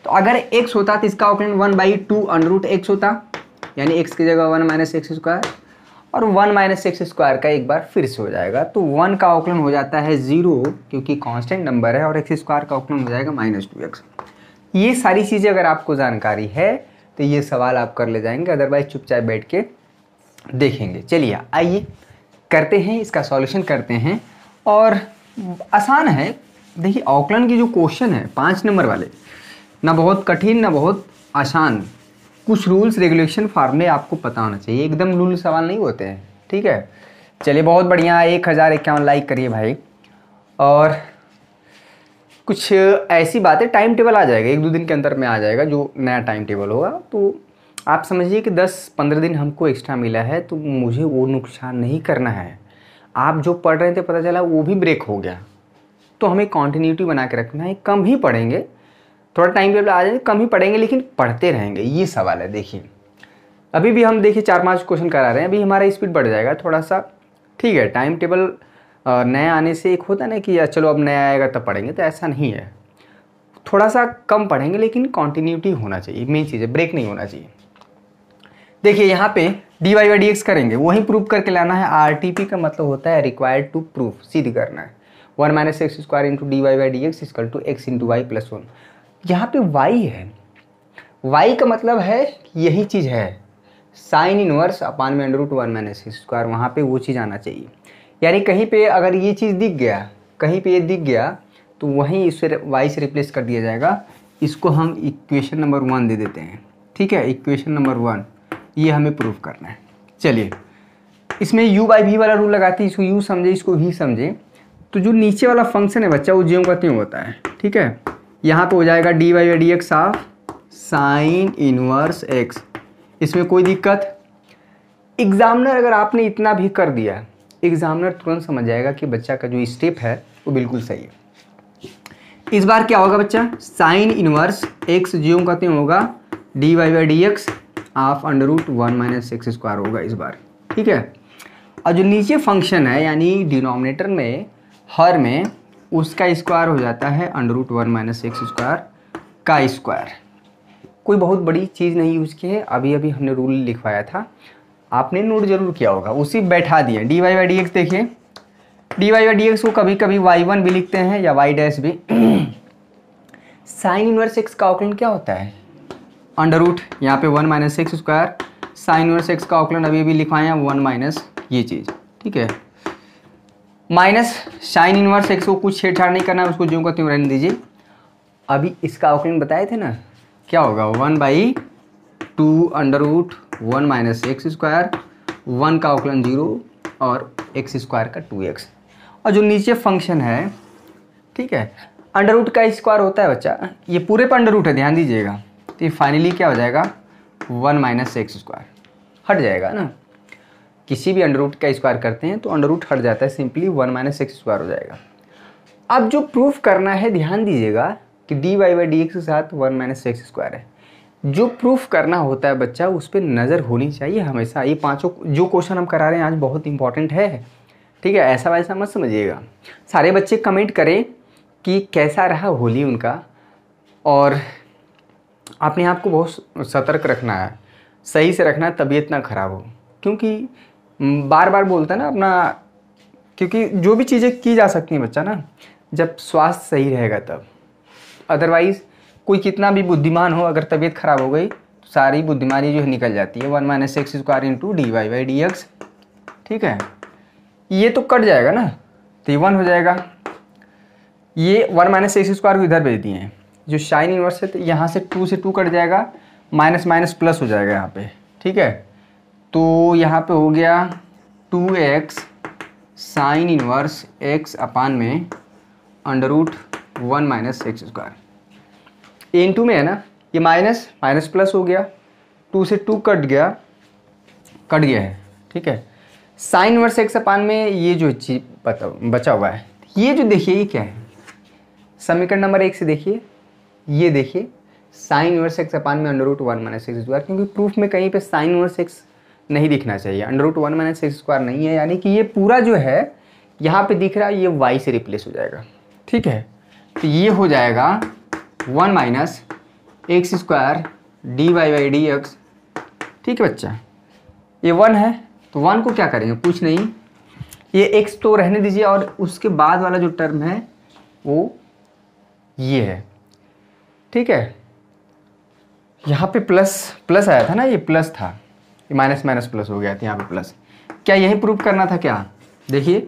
तो अगर एक्स होता तो इसका operand one by two under root x होता यानी एक्स की जगह वन माइनस एक्स स्क्वायर और वन माइनस एक्स स्क्वायर का एक बार फिर से हो जाएगा तो वन का ऑकलन हो जाता है जीरो क्योंकि कॉन्स्टेंट नंबर है और एक्स स्क्वायर का ऑकलन हो जाएगा माइनस टू एक्स ये सारी चीज़ें अगर आपको जानकारी है तो ये सवाल आप कर ले जाएंगे अदरवाइज चुपचाप बैठ के देखेंगे चलिए आइए करते हैं इसका सॉल्यूशन करते हैं और आसान है देखिए ऑकलैंड की जो क्वेश्चन है पाँच नंबर वाले ना बहुत कठिन ना बहुत आसान कुछ रूल्स रेगुलेशन फार्मूले आपको पता होना चाहिए एकदम रूल सवाल नहीं होते हैं ठीक है चलिए बहुत बढ़िया एक हज़ार इक्यावन लाइक करिए भाई और कुछ ऐसी बातें टाइम टेबल आ जाएगा एक दो दिन के अंदर में आ जाएगा जो नया टाइम टेबल होगा तो आप समझिए कि 10-15 दिन हमको एक्स्ट्रा मिला है तो मुझे वो नुकसान नहीं करना है आप जो पढ़ रहे थे पता चला वो भी ब्रेक हो गया तो हमें कॉन्टीन्यूटी बना के रखना है कम ही पढ़ेंगे थोड़ा टाइम टेबल आ जाए कम ही पढ़ेंगे लेकिन पढ़ते रहेंगे ये सवाल है देखिए अभी भी हम देखिए चार पाँच क्वेश्चन करा रहे हैं अभी हमारा स्पीड बढ़ जाएगा थोड़ा सा ठीक है टाइम टेबल नया आने से एक होता ना कि यार चलो अब नया आएगा तब पढ़ेंगे तो ऐसा नहीं है थोड़ा सा कम पढ़ेंगे लेकिन कॉन्टीन्यूटी होना चाहिए मेन चीज़ है ब्रेक नहीं होना चाहिए देखिए यहाँ पे d y y d x करेंगे वही प्रूफ करके लाना है आर टी पी का मतलब होता है रिक्वायर्ड टू प्रूफ सिद्ध करना है one minus x square into d y y d x equal to x into y plus one यहाँ पे वाई है वाई का मतलब है यही चीज़ है साइन इनवर्स अपान में under root one minus x square वहाँ पर वो चीज़ आना चाहिए यानी कहीं पे अगर ये चीज़ दिख गया कहीं पे ये दिख गया तो वहीं इसे वाई से रिप्लेस कर दिया जाएगा इसको हम इक्वेशन नंबर वन दे देते हैं ठीक है इक्वेशन नंबर वन ये हमें प्रूव करना है चलिए इसमें यू बाई वी वाला रूल लगाते हैं इसको यू समझे इसको भी समझे तो जो नीचे वाला फंक्शन है बच्चा वो ज्यों का त्यों होता है ठीक है यहाँ पर तो हो जाएगा d y by d x of sine inverse x इसमें कोई दिक्कत एग्जामिनर अगर आपने इतना भी कर दिया एग्जामिनर तुरंत समझ जाएगा कि बच्चा का जो स्टेप है वो बिल्कुल सही है इस बार क्या होगा बच्चा साइन इनवर्स एक्स जियो का होगा d y by d x half under root one minus x square होगा इस बार ठीक है और जो नीचे फंक्शन है यानी डिनोमिनेटर में हर में उसका स्क्वायर हो जाता है under root one minus x square का स्क्वायर कोई बहुत बड़ी चीज़ नहीं यूज़ की है अभी अभी हमने रूल लिखवाया था आपने नोट जरूर किया होगा उसी बैठा दिया d y y d x देखिए d y y d x को कभी कभी वाई वन भी लिखते हैं या वाई डैश भी साइन इनवर्स एक्स का आकलन क्या होता है अंडर रूट यहाँ पे one minus x square sine inverse x का आकलन अभी अभी लिखवाए हैं वन माइनस ये चीज़ ठीक है माइनस साइन इनवर्स एक्स को कुछ छेड़छाड़ नहीं करना है उसको जो का त्यों रहने दीजिए अभी इसका आकलन बताए थे ना क्या होगा one by two under root one minus x square one का अवकलन जीरो और एक्स स्क्वायर का टू एक्स और जो नीचे फंक्शन है ठीक है अंडर रूट का स्क्वायर होता है बच्चा ये पूरे पर अंडर रूट है ध्यान दीजिएगा तो ये फाइनली क्या हो जाएगा वन माइनस एक्स स्क्वायर हट जाएगा ना किसी भी अंडर रूट का स्क्वायर करते हैं तो अंडर रूट हट जाता है simply one minus x square हो जाएगा अब जो प्रूफ करना है ध्यान दीजिएगा कि d y by d x के साथ वन माइनस एक्स स्क्वायर है जो प्रूफ करना होता है बच्चा उस पर नज़र होनी चाहिए हमेशा ये पांचों जो क्वेश्चन हम करा रहे हैं आज बहुत इंपॉर्टेंट है ठीक है ऐसा वैसा मत समझिएगा सारे बच्चे कमेंट करें कि कैसा रहा होली उनका और अपने आप को बहुत सतर्क रखना है सही से रखना है तबीयत ना ख़राब हो क्योंकि बार बार बोलता है ना अपना क्योंकि जो भी चीज़ें की जा सकती हैं बच्चा ना जब स्वास्थ्य सही रहेगा तब अदरवाइज़ कोई कितना भी बुद्धिमान हो अगर तबीयत खराब हो गई तो सारी बुद्धिमानी जो है निकल जाती है one minus x square into d y by d x ठीक है ये तो कट जाएगा ना तो ये वन हो जाएगा ये वन माइनस एक्स स्क्वायर को इधर भेज दिए हैं जो शाइन इनवर्स है तो यहाँ से टू से टू कट जाएगा माइनस माइनस प्लस हो जाएगा यहाँ पे ठीक है तो यहाँ पे हो गया two x sine inverse x upon में under root one minus x square a into में है ना ये माइनस माइनस प्लस हो गया टू से टू कट गया कट गया है ठीक है साइन वर्स एक्स अपान में ये जो चीज बचा हुआ है ये जो देखिए ये क्या है समीकरण नंबर एक से देखिए ये देखिए साइन वर्स एक्स अपान में under root one minus x square क्योंकि प्रूफ में कहीं पे साइन वर्स एक्स नहीं दिखना चाहिए under root one minus x square नहीं है यानी कि ये पूरा जो है यहाँ पे दिख रहा है ये वाई से रिप्लेस हो जाएगा ठीक है तो ये हो जाएगा one minus x square d y y d x ठीक है बच्चा ये वन है तो वन को क्या करेंगे कुछ नहीं ये एक्स तो रहने दीजिए और उसके बाद वाला जो टर्म है वो ये है ठीक है यहाँ पे प्लस प्लस आया था ना ये प्लस था ये माइनस माइनस प्लस हो गया था यहाँ पे प्लस क्या यही प्रूव करना था क्या देखिए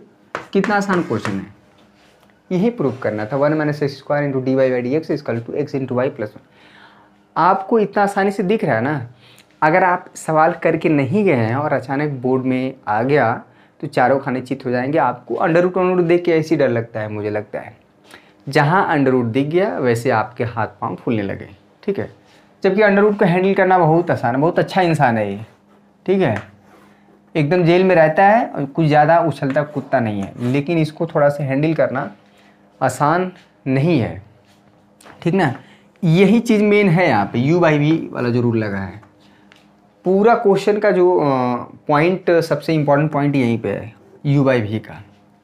कितना आसान क्वेश्चन है यही प्रूव करना था one minus x square into d y y d x equal to x into y plus one आपको इतना आसानी से दिख रहा है ना अगर आप सवाल करके नहीं गए हैं और अचानक बोर्ड में आ गया तो चारों खाने चित हो जाएंगे आपको अंडर रूट अंडर रूट देख के ऐसी डर लगता है मुझे लगता है जहाँ अंडर रूट दिख गया वैसे आपके हाथ पाँव फूलने लगे ठीक है जबकि अंडर रूट को हैंडल करना बहुत आसान है बहुत अच्छा इंसान है ये ठीक है एकदम जेल में रहता है और कुछ ज़्यादा उछलता कुत्ता नहीं है लेकिन इसको थोड़ा सा हैंडल करना आसान नहीं है ठीक ना यही चीज़ मेन है यहाँ पे यू बाई वी वाला जो रूल लगा है पूरा क्वेश्चन का जो पॉइंट सबसे इम्पॉर्टेंट पॉइंट यहीं पे है यू बाई वी का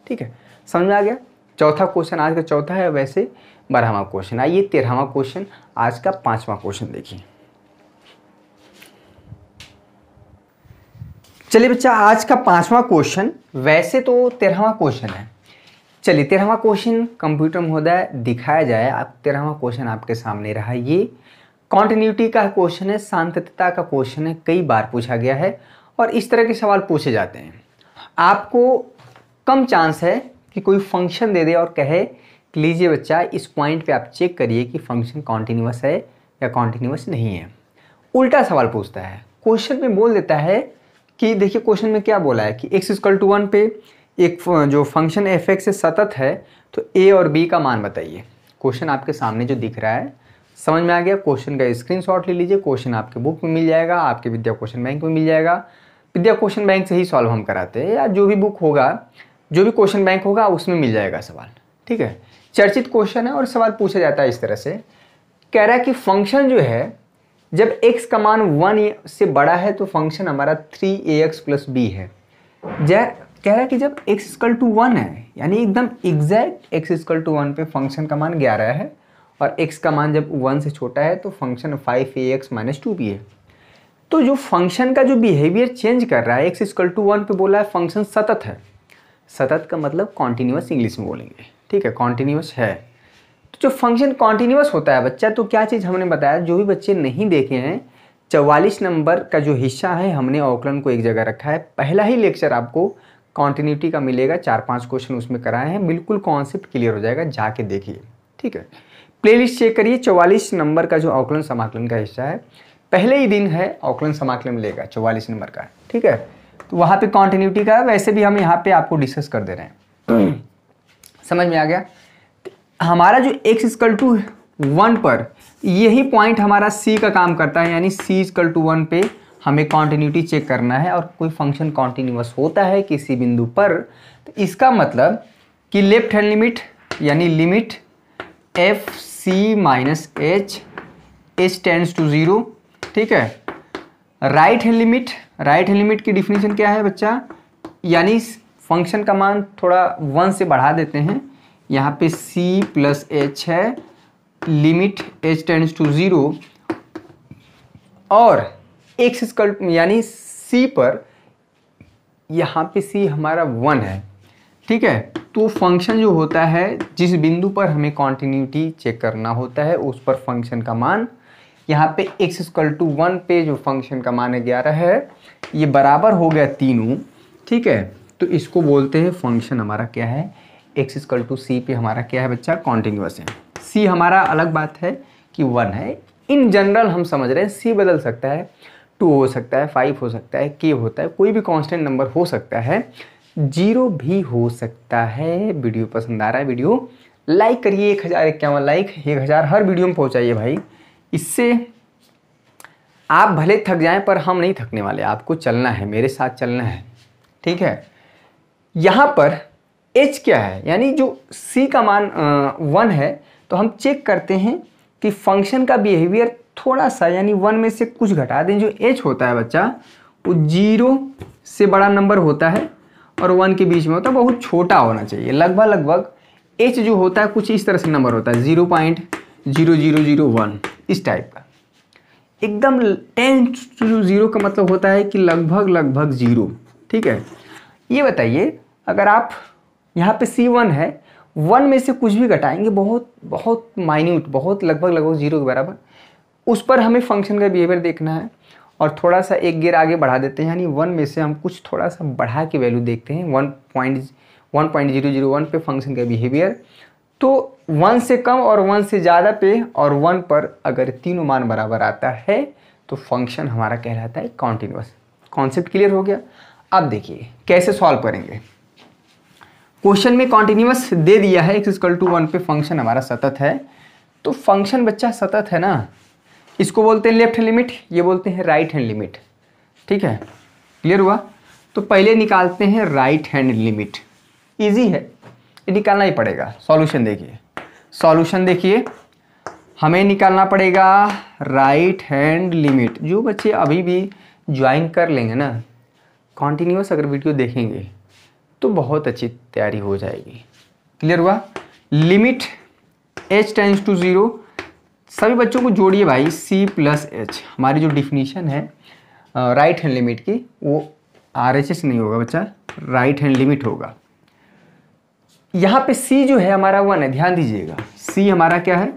ठीक है समझ आ गया चौथा क्वेश्चन आज का चौथा है वैसे बारहवा क्वेश्चन आइए तेरहवा क्वेश्चन आज का पाँचवा क्वेश्चन देखिए चलिए बच्चा आज का पांचवा क्वेश्चन वैसे तो तेरहवा क्वेश्चन है चलिए तेरहवा क्वेश्चन कंप्यूटर महोदय दिखाया जाए आप तेरहवा क्वेश्चन आपके सामने रहा ये कॉन्टिन्यूटी का क्वेश्चन है शांतता का क्वेश्चन है कई बार पूछा गया है और इस तरह के सवाल पूछे जाते हैं आपको कम चांस है कि कोई फंक्शन दे दे और कहे कि लीजिए बच्चा इस पॉइंट पे आप चेक करिए कि फंक्शन कॉन्टिन्यूस है या कॉन्टिन्यूस नहीं है उल्टा सवाल पूछता है क्वेश्चन में बोल देता है कि देखिए क्वेश्चन में क्या बोला है कि एक्स स्क्वल टू वन पे एक जो फंक्शन एफ एक्स सतत है तो ए और बी का मान बताइए क्वेश्चन आपके सामने जो दिख रहा है समझ में आ गया क्वेश्चन का स्क्रीनशॉट ले लीजिए क्वेश्चन आपके बुक में मिल जाएगा आपके विद्या क्वेश्चन बैंक में मिल जाएगा विद्या क्वेश्चन बैंक से ही सॉल्व हम कराते हैं या जो भी बुक होगा जो भी क्वेश्चन बैंक होगा उसमें मिल जाएगा सवाल ठीक है चर्चित क्वेश्चन है और सवाल पूछा जाता है इस तरह से कह रहा है कि फंक्शन जो है जब x का मान वन से बड़ा है तो फंक्शन हमारा three a x plus b है जै कह रहा है कि जब x स्कल टू वन है यानी एकदम exact x equal to one पे फंक्शन का मान ग्यारह है और x का मान जब वन से छोटा है तो function five a x minus two भी है तो जो फंक्शन का जो बिहेवियर चेंज कर रहा है एक्स स्कल टू वन पे बोला है फंक्शन सतत है सतत का मतलब कॉन्टीन्यूस इंग्लिश में बोलेंगे ठीक है कॉन्टीन्यूस है तो जो फंक्शन कॉन्टीन्यूस होता है बच्चा तो क्या चीज़ हमने बताया जो भी बच्चे नहीं देखे हैं चवालीस नंबर का जो हिस्सा है हमने ऑकलन को एक जगह रखा है पहला ही लेक्चर आपको कॉन्टीन्यूटी का मिलेगा चार पांच क्वेश्चन उसमें कराए हैं बिल्कुल कॉन्सेप्ट क्लियर हो जाएगा जाके देखिए ठीक है प्लेलिस्ट चेक करिए चौवालीस नंबर का जो औकलन समाकलन का हिस्सा है पहले ही दिन है औकलन समाकलन मिलेगा चौवालीस नंबर का ठीक है तो वहाँ पे कॉन्टीन्यूटी का वैसे भी हम यहाँ पे आपको डिस्कस कर दे रहे हैं <clears throat> समझ में आ गया हमारा जो एक्स इजकल टू वन पर यही पॉइंट हमारा सी का काम करता है यानी सी इजकल टू वन पे हमें कॉन्टीन्यूटी चेक करना है और कोई फंक्शन कॉन्टीन्यूअस होता है किसी बिंदु पर तो इसका मतलब कि लेफ्ट हैंड लिमिट यानी limit f c minus h h tends to zero ठीक है right hand limit right hand limit की डिफिनीशन क्या है बच्चा यानी फंक्शन का मान थोड़ा वन से बढ़ा देते हैं यहाँ पे c प्लस एच है limit h tends to zero और एक्स स्क्वल यानी सी पर यहाँ पे सी हमारा वन है ठीक है तो फंक्शन जो होता है जिस बिंदु पर हमें कॉन्टीन्यूटी चेक करना होता है उस पर फंक्शन का मान यहाँ पे एक्स स्क्वल टू वन पे जो फंक्शन का मान है ग्यारह है ये बराबर हो गया तीनों ठीक है तो इसको बोलते हैं फंक्शन हमारा क्या है एक्स स्क्वल टू सी पे हमारा क्या है बच्चा कॉन्टीन्यूस है सी हमारा अलग बात है कि वन है इन जनरल हम समझ रहे हैं सी बदल सकता है टू हो सकता है फाइव हो सकता है के होता है कोई भी कांस्टेंट नंबर हो सकता है जीरो भी हो सकता है वीडियो पसंद आ रहा है वीडियो लाइक करिए एक हज़ार इक्यावन लाइक एक हज़ार हर वीडियो में पहुंचाइए भाई इससे आप भले थक जाएं पर हम नहीं थकने वाले आपको चलना है मेरे साथ चलना है ठीक है यहाँ पर एच क्या है यानी जो सी का मान वन है तो हम चेक करते हैं कि फंक्शन का बिहेवियर थोड़ा सा यानी वन में से कुछ घटा दें जो एच होता है बच्चा वो जीरो से बड़ा नंबर होता है और वन के बीच में होता है बहुत छोटा होना चाहिए लगभग लगभग एच जो होता है कुछ इस तरह से नंबर होता है zero point zero zero zero one इस टाइप का एकदम टेन टू जीरो का मतलब होता है कि लगभग लगभग जीरो ठीक है ये बताइए अगर आप यहाँ पे सी वन है वन में से कुछ भी घटाएंगे बहुत बहुत माइन्यूट बहुत लगभग लगभग जीरो के बराबर उस पर हमें फंक्शन का बिहेवियर देखना है और थोड़ा सा एक गियर आगे बढ़ा देते हैं यानी वन में से हम कुछ थोड़ा सा बढ़ा के वैल्यू देखते हैं one point one point zero zero one पे फंक्शन का बिहेवियर तो वन से कम और वन से ज़्यादा पे और वन पर अगर तीनों मान बराबर आता है तो फंक्शन हमारा कहलाता है कॉन्टिन्यूस कॉन्सेप्ट क्लियर हो गया अब देखिए कैसे सॉल्व करेंगे क्वेश्चन में कॉन्टिन्यूस दे दिया है एक्स इक्वल टू वन पे फंक्शन हमारा सतत है तो फंक्शन बच्चा सतत है ना इसको बोलते हैं लेफ्ट हैंड लिमिट ये बोलते हैं राइट हैंड लिमिट ठीक है क्लियर हुआ तो पहले निकालते हैं राइट हैंड लिमिट इजी है ये निकालना ही पड़ेगा सॉल्यूशन देखिए सॉल्यूशन देखिए हमें निकालना पड़ेगा राइट हैंड लिमिट जो बच्चे अभी भी ज्वाइन कर लेंगे ना कॉन्टिन्यूस अगर वीडियो देखेंगे तो बहुत अच्छी तैयारी हो जाएगी क्लियर हुआ limit h tends to zero सभी बच्चों को जोड़िए भाई सी प्लस एच हमारी जो डिफिनीशन है राइट हैंड लिमिट की वो आर एच एस नहीं होगा बच्चा राइट हैंड लिमिट होगा यहाँ पे सी जो है हमारा वन है ध्यान दीजिएगा सी हमारा क्या है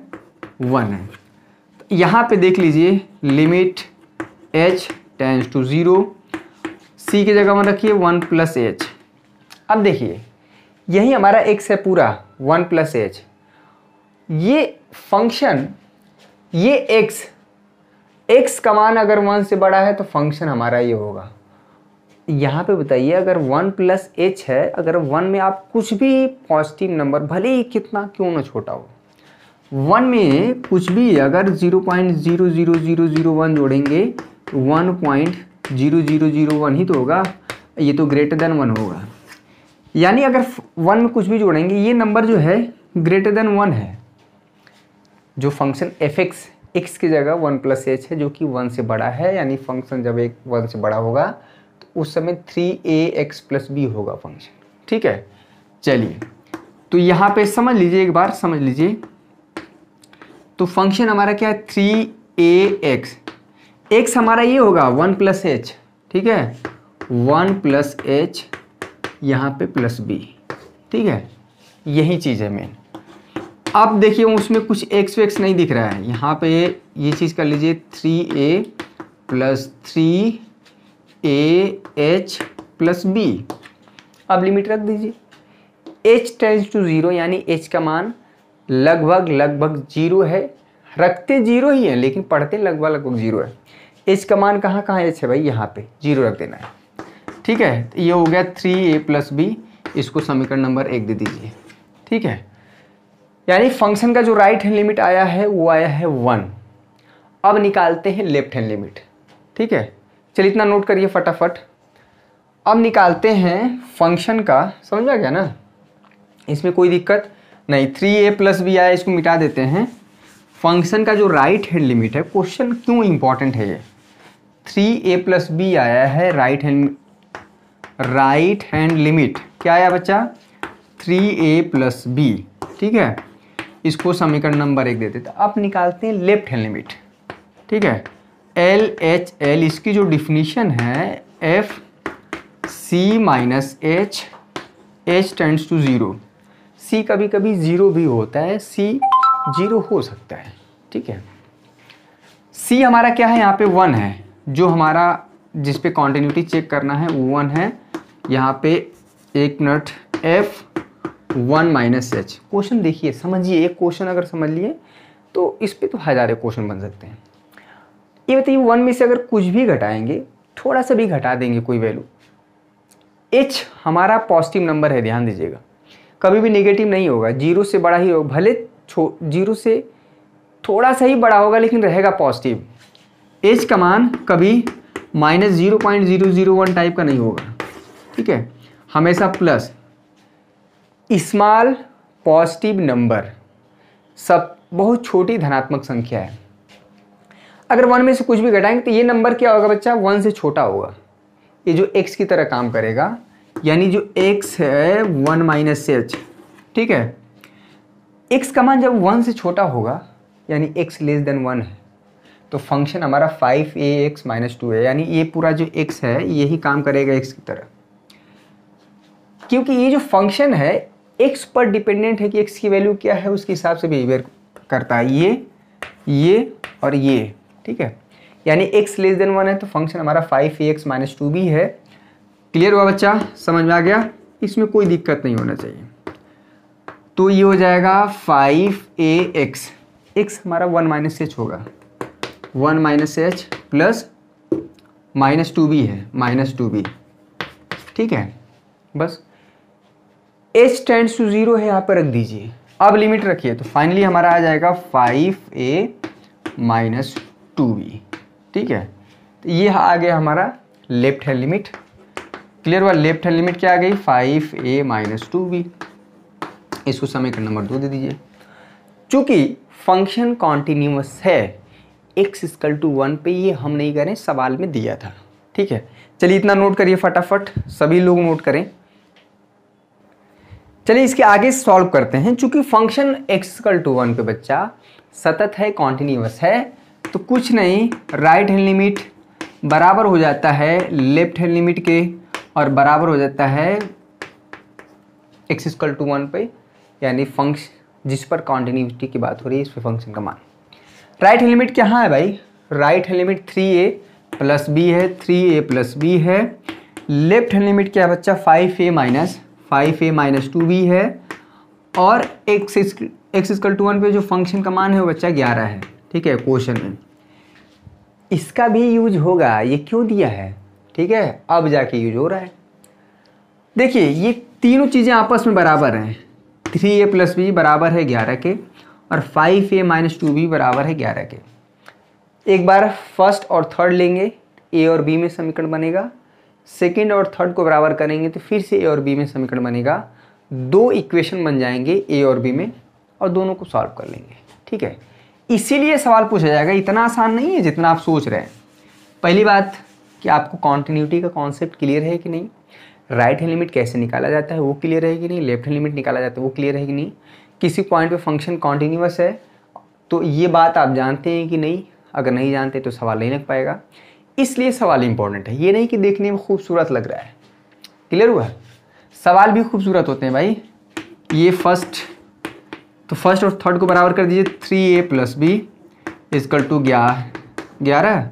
वन है तो यहाँ पे देख लीजिए limit h tends to zero c की जगह में रखिए वन प्लस एच अब देखिए यही हमारा एक्स है पूरा वन प्लस एच ये फंक्शन ये एक्स एक्स का मान अगर वन से बड़ा है तो फंक्शन हमारा ये होगा यहाँ पे बताइए अगर वन प्लस एच है अगर वन में आप कुछ भी पॉजिटिव नंबर भले ही कितना क्यों ना छोटा हो वन में कुछ भी अगर zero point zero zero zero zero one जोड़ेंगे one point zero zero zero one ही तो होगा ये तो ग्रेटर देन वन होगा यानी अगर वन में कुछ भी जोड़ेंगे ये नंबर जो है ग्रेटर देन वन है जो फंक्शन एफ एक्स एक्स की जगह वन प्लस एच है जो कि वन से बड़ा है यानी फंक्शन जब एक वन से बड़ा होगा तो उस समय three a x plus b होगा फंक्शन ठीक है चलिए तो यहाँ पे समझ लीजिए एक बार समझ लीजिए तो फंक्शन हमारा क्या है थ्री ए एक्स एक्स हमारा ये होगा वन प्लस एच ठीक है वन प्लस एच यहाँ पे प्लस बी ठीक है यही चीज़ है मेन अब देखिए उसमें कुछ एक्स वेक्स नहीं दिख रहा है यहाँ पे ये चीज़ कर लीजिए three a plus three a h plus b अब लिमिट रख दीजिए एच टेंस टू ज़ीरो यानी एच का मान लगभग लगभग जीरो है रखते जीरो ही है लेकिन पढ़ते लगभग लगभग जीरो है एच का मान कहाँ कहाँ एच है भाई यहाँ पे जीरो रख देना है ठीक है ये हो गया थ्री ए प्लस बी इसको समीकरण नंबर एक दे दीजिए ठीक है यानी फंक्शन का जो राइट हैंड लिमिट आया है वो आया है वन अब निकालते हैं लेफ्ट हैंड लिमिट ठीक है चलिए इतना नोट करिए फटाफट अब निकालते हैं फंक्शन का समझ आ गया ना इसमें कोई दिक्कत नहीं थ्री ए प्लस बी आया इसको मिटा देते हैं फंक्शन का जो राइट हैंड लिमिट है क्वेश्चन क्यों इम्पॉर्टेंट है ये थ्री ए प्लस बी आया है right hand right hand limit क्या आया बच्चा थ्री ए प्लस बी ठीक है इसको समीकरण नंबर एक देते थे अब तो निकालते हैं लेफ्ट हैंड लिमिट ठीक है एल एच एल इसकी जो डिफिनीशन है f c minus h h tends to zero c कभी कभी ज़ीरो भी होता है सी ज़ीरो हो सकता है ठीक है सी हमारा क्या है यहाँ पे वन है जो हमारा जिस पे कॉन्टीन्यूटी चेक करना है वो वन है यहाँ पे एक minute f one minus h question देखिए समझिए एक क्वेश्चन अगर समझ लिए तो इस पर तो हज़ारे क्वेश्चन बन सकते हैं ये बताइए वन में से अगर कुछ भी घटाएंगे थोड़ा सा भी घटा देंगे कोई वैल्यू एच हमारा पॉजिटिव नंबर है ध्यान दीजिएगा कभी भी नेगेटिव नहीं होगा जीरो से बड़ा ही होगा भले छो जीरो से थोड़ा सा ही बड़ा होगा लेकिन रहेगा पॉजिटिव एच का मान कभी minus zero point zero zero one type का नहीं होगा ठीक है हमेशा प्लस स्मॉल पॉजिटिव नंबर सब बहुत छोटी धनात्मक संख्या है अगर वन में से कुछ भी घटाएंगे तो ये नंबर क्या होगा बच्चा वन से छोटा होगा ये जो एक्स की तरह काम करेगा यानी जो एक्स है वन माइनस से एच ठीक है एक्स का मान जब वन से छोटा होगा यानी एक्स लेस देन वन है तो फंक्शन हमारा five a x minus two है यानी ये पूरा जो एक्स है यही काम करेगा एक्स की तरह क्योंकि ये जो फंक्शन है एक्स पर डिपेंडेंट है कि एक्स की वैल्यू क्या है उसके हिसाब से बिहेवियर करता है ये ये और ये ठीक है यानी एक्स लेस देन वन है तो फंक्शन हमारा five a x minus two भी है क्लियर हुआ बच्चा समझ में आ गया इसमें कोई दिक्कत नहीं होना चाहिए तो ये हो जाएगा फाइव ए एक्स एक्स हमारा वन माइनस एच होगा one minus h plus minus two b है माइनस टू बी ठीक है बस एच टेंड्स टू ज़ीरो है यहाँ पर रख दीजिए अब लिमिट रखिए तो फाइनली हमारा आ जाएगा five a minus two b ठीक है तो ये आ गया हमारा लेफ्ट हैंड लिमिट क्लियर हुआ लेफ्ट हैंड लिमिट क्या आ गई five a minus two b इसको समीकरण नंबर दो दे दीजिए चूंकि फंक्शन कॉन्टिन्यूस है एक्स स्कल टू वन पे ये हम नहीं करें सवाल में दिया था ठीक है चलिए इतना नोट करिए फटाफट सभी लोग नोट करें चलिए इसके आगे सॉल्व करते हैं चूंकि फंक्शन एक्सकल टू वन पे बच्चा सतत है कॉन्टिन्यूस है तो कुछ नहीं राइट हैंड लिमिट बराबर हो जाता है लेफ्ट हैंड लिमिट के और बराबर हो जाता है एक्स इक्वल टू वन पे यानी फंक्श जिस पर कॉन्टिन्यूटी की बात हो रही है इस पर फंक्शन का मान राइट हैंड लिमिट क्या है भाई right hand limit three a plus b है थ्री ए प्लस बी है लेफ्ट हैंड लिमिट क्या है बच्चा five a minus five a minus two b है और एक्स एक्स टू वन पे जो फंक्शन का मान है वो बच्चा ग्यारह है ठीक है क्वेश्चन में इसका भी यूज होगा ये क्यों दिया है ठीक है अब जाके यूज हो रहा है देखिए ये तीनों चीज़ें आपस में बराबर हैं थ्री ए प्लस बी बराबर है ग्यारह के और five a minus two b बराबर है ग्यारह के एक बार फर्स्ट और थर्ड लेंगे ए और बी में समीकरण बनेगा सेकेंड और थर्ड को बराबर करेंगे तो फिर से ए और बी में समीकरण बनेगा दो इक्वेशन बन जाएंगे ए और बी में और दोनों को सॉल्व कर लेंगे ठीक है इसीलिए सवाल पूछा जाएगा इतना आसान नहीं है जितना आप सोच रहे हैं पहली बात कि आपको कॉन्टीन्यूटी का कॉन्सेप्ट क्लियर है कि नहीं राइट हैंड लिमिट कैसे निकाला जाता है वो क्लियर है कि नहीं लेफ्ट हैंड लिमिट निकाला जाता है वो क्लियर है कि नहीं किसी पॉइंट पे फंक्शन कॉन्टीन्यूस है तो ये बात आप जानते हैं कि नहीं अगर नहीं जानते तो सवाल नहीं लग पाएगा इसलिए सवाल इंपॉर्टेंट है ये नहीं कि देखने में खूबसूरत लग रहा है क्लियर हुआ सवाल भी खूबसूरत होते हैं भाई ये फर्स्ट तो फर्स्ट और थर्ड को बराबर कर दीजिए three a plus b equal to ग्यारह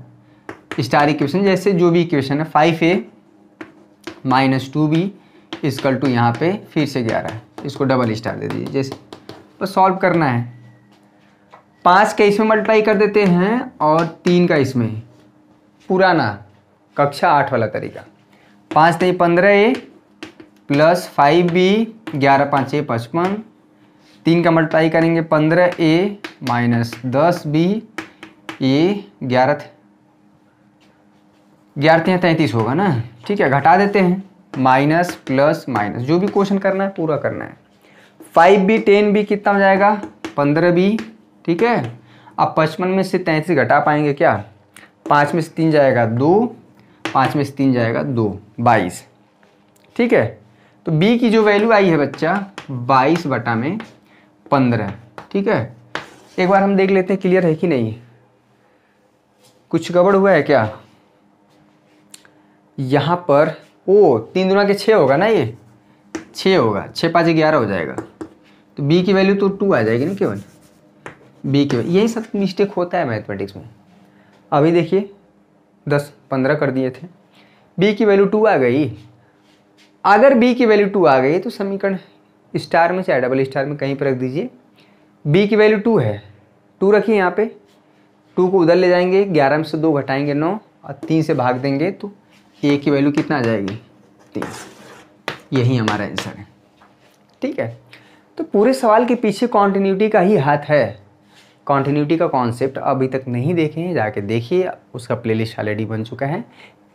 स्टार इक्वेशन जैसे जो भी इक्वेशन है five a minus two b equal to यहाँ पे फिर से ग्यारह इसको डबल स्टार दे दीजिए जैसे तो सॉल्व करना है पाँच का इसमें मल्टीप्लाई कर देते हैं और तीन का इसमें पुराना कक्षा आठ वाला तरीका पाँच तीन पंद्रह ए प्लस फाइव बी ग्यारह पाँच ए पचपन तीन का मल्टीप्लाई करेंगे पंद्रह ए माइनस दस बी ए ग्यारह ग्यारह तीन तैंतीस होगा ना ठीक है घटा देते हैं माइनस प्लस माइनस जो भी क्वेश्चन करना है पूरा करना है फाइव बी टेन बी कितना हो जाएगा पंद्रह बी ठीक है अब पचपन में से तैंतीस घटा पाएंगे क्या पाँच में से तीन जाएगा दो पाँच में से तीन जाएगा दो बाईस ठीक है तो बी की जो वैल्यू आई है बच्चा बाईस बटा में पंद्रह ठीक है एक बार हम देख लेते हैं क्लियर है कि नहीं कुछ गड़बड़ हुआ है क्या यहाँ पर ओ तीन दुना के छः होगा ना ये छः होगा छः पाँच ग्यारह हो जाएगा तो बी की वैल्यू तो टू आ जाएगी ना केवल बी की यही सब मिस्टेक होता है मैथमेटिक्स में अभी देखिए दस पंद्रह कर दिए थे बी की वैल्यू टू आ गई अगर बी की वैल्यू टू आ गई तो समीकरण स्टार में चाहे डबल स्टार में कहीं पर रख दीजिए बी की वैल्यू टू है टू रखिए यहाँ पे टू को उधर ले जाएंगे ग्यारह में से दो घटाएंगे नौ और तीन से भाग देंगे तो ए की वैल्यू कितना आ जाएगी तीन यही हमारा आंसर है ठीक है तो पूरे सवाल के पीछे कॉन्टीन्यूटी का ही हाथ है कॉन्टीन्यूटी का कॉन्सेप्ट अभी तक नहीं देखे हैं जाके देखिए उसका प्लेलिस्ट ऑलरेडी बन चुका है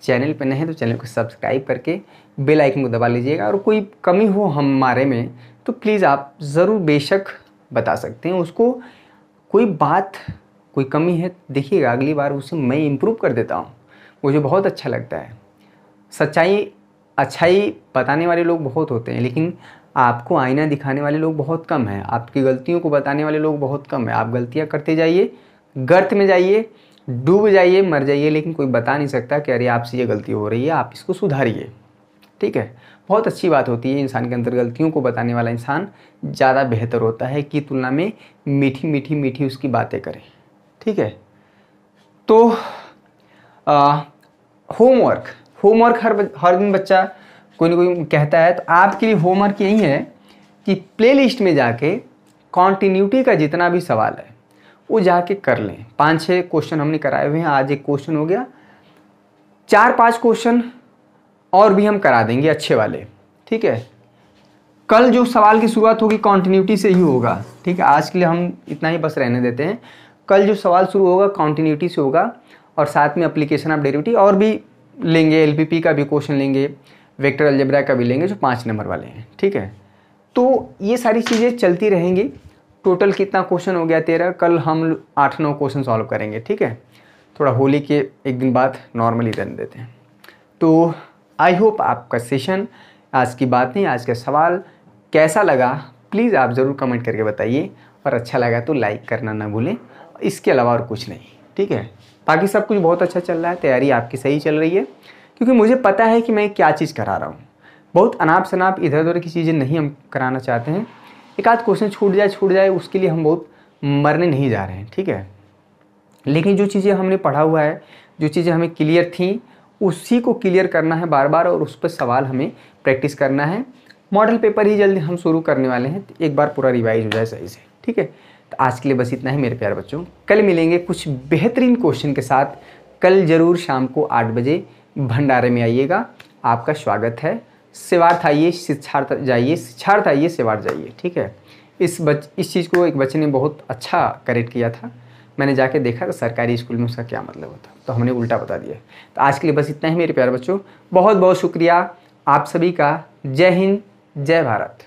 चैनल पर नहीं है तो चैनल को सब्सक्राइब करके बेल आइकन को दबा लीजिएगा और कोई कमी हो हमारे में तो प्लीज़ आप ज़रूर बेशक बता सकते हैं उसको कोई बात कोई कमी है देखिएगा अगली बार उसे मैं इम्प्रूव कर देता हूँ मुझे बहुत अच्छा लगता है सच्चाई अच्छाई बताने वाले लोग बहुत होते हैं लेकिन आपको आईना दिखाने वाले लोग बहुत कम हैं आपकी गलतियों को बताने वाले लोग बहुत कम हैं आप गलतियाँ करते जाइए गर्त में जाइए डूब जाइए मर जाइए लेकिन कोई बता नहीं सकता कि अरे आपसे ये गलती हो रही है आप इसको सुधारिए ठीक है बहुत अच्छी बात होती है इंसान के अंदर गलतियों को बताने वाला इंसान ज़्यादा बेहतर होता है कि तुलना में मीठी मीठी मीठी उसकी बातें करें ठीक है तो होमवर्क होमवर्क हर हर दिन बच्चा कोई ना कोई कहता है तो आपके लिए होमवर्क यही है कि प्लेलिस्ट में जाके कॉन्टीन्यूटी का जितना भी सवाल है वो जाके कर लें पाँच छः क्वेश्चन हमने कराए हुए हैं आज एक क्वेश्चन हो गया चार पांच क्वेश्चन और भी हम करा देंगे अच्छे वाले ठीक है कल जो सवाल की शुरुआत होगी कॉन्टीन्यूटी से ही होगा ठीक है आज के लिए हम इतना ही बस रहने देते हैं कल जो सवाल शुरू होगा कॉन्टीन्यूटी से होगा और साथ में अप्लीकेशन ऑफ डेरिविटी और भी लेंगे एल का भी क्वेश्चन लेंगे वेक्टर अलजेब्रा का भी लेंगे जो पाँच नंबर वाले हैं ठीक है तो ये सारी चीज़ें चलती रहेंगी टोटल कितना क्वेश्चन हो गया तेरह कल हम आठ नौ क्वेश्चन सॉल्व करेंगे ठीक है थोड़ा होली के एक दिन बाद नॉर्मली रन देते हैं तो आई होप आपका सेशन आज की बातें आज का सवाल कैसा लगा प्लीज़ आप ज़रूर कमेंट करके बताइए और अच्छा लगा तो लाइक करना ना भूलें इसके अलावा और कुछ नहीं ठीक है बाकी सब कुछ बहुत अच्छा चल रहा है तैयारी आपकी सही चल रही है क्योंकि मुझे पता है कि मैं क्या चीज़ करा रहा हूँ बहुत अनाप शनाप इधर उधर की चीज़ें नहीं हम कराना चाहते हैं एक आध क्वेश्चन छूट जाए छूट जाए उसके लिए हम बहुत मरने नहीं जा रहे हैं ठीक है लेकिन जो चीज़ें हमने पढ़ा हुआ है जो चीज़ें हमें क्लियर थी उसी को क्लियर करना है बार बार और उस पर सवाल हमें प्रैक्टिस करना है मॉडल पेपर ही जल्दी हम शुरू करने वाले हैं तो एक बार पूरा रिवाइज हो जाए सही से ठीक है तो आज के लिए बस इतना ही मेरे प्यार बच्चों कल मिलेंगे कुछ बेहतरीन क्वेश्चन के साथ कल ज़रूर शाम को आठ बजे भंडारे में आइएगा आपका स्वागत है सेवार्थ आइए शिक्षार्थ जाइए शिक्षार्थ आइए सेवार्थ जाइए ठीक है इस बच इस चीज़ को एक बच्चे ने बहुत अच्छा करेक्ट किया था मैंने जाके देखा कि तो सरकारी स्कूल में उसका क्या मतलब होता तो हमने उल्टा बता दिया तो आज के लिए बस इतना ही मेरे प्यारे बच्चों बहुत बहुत शुक्रिया आप सभी का जय हिंद जय भारत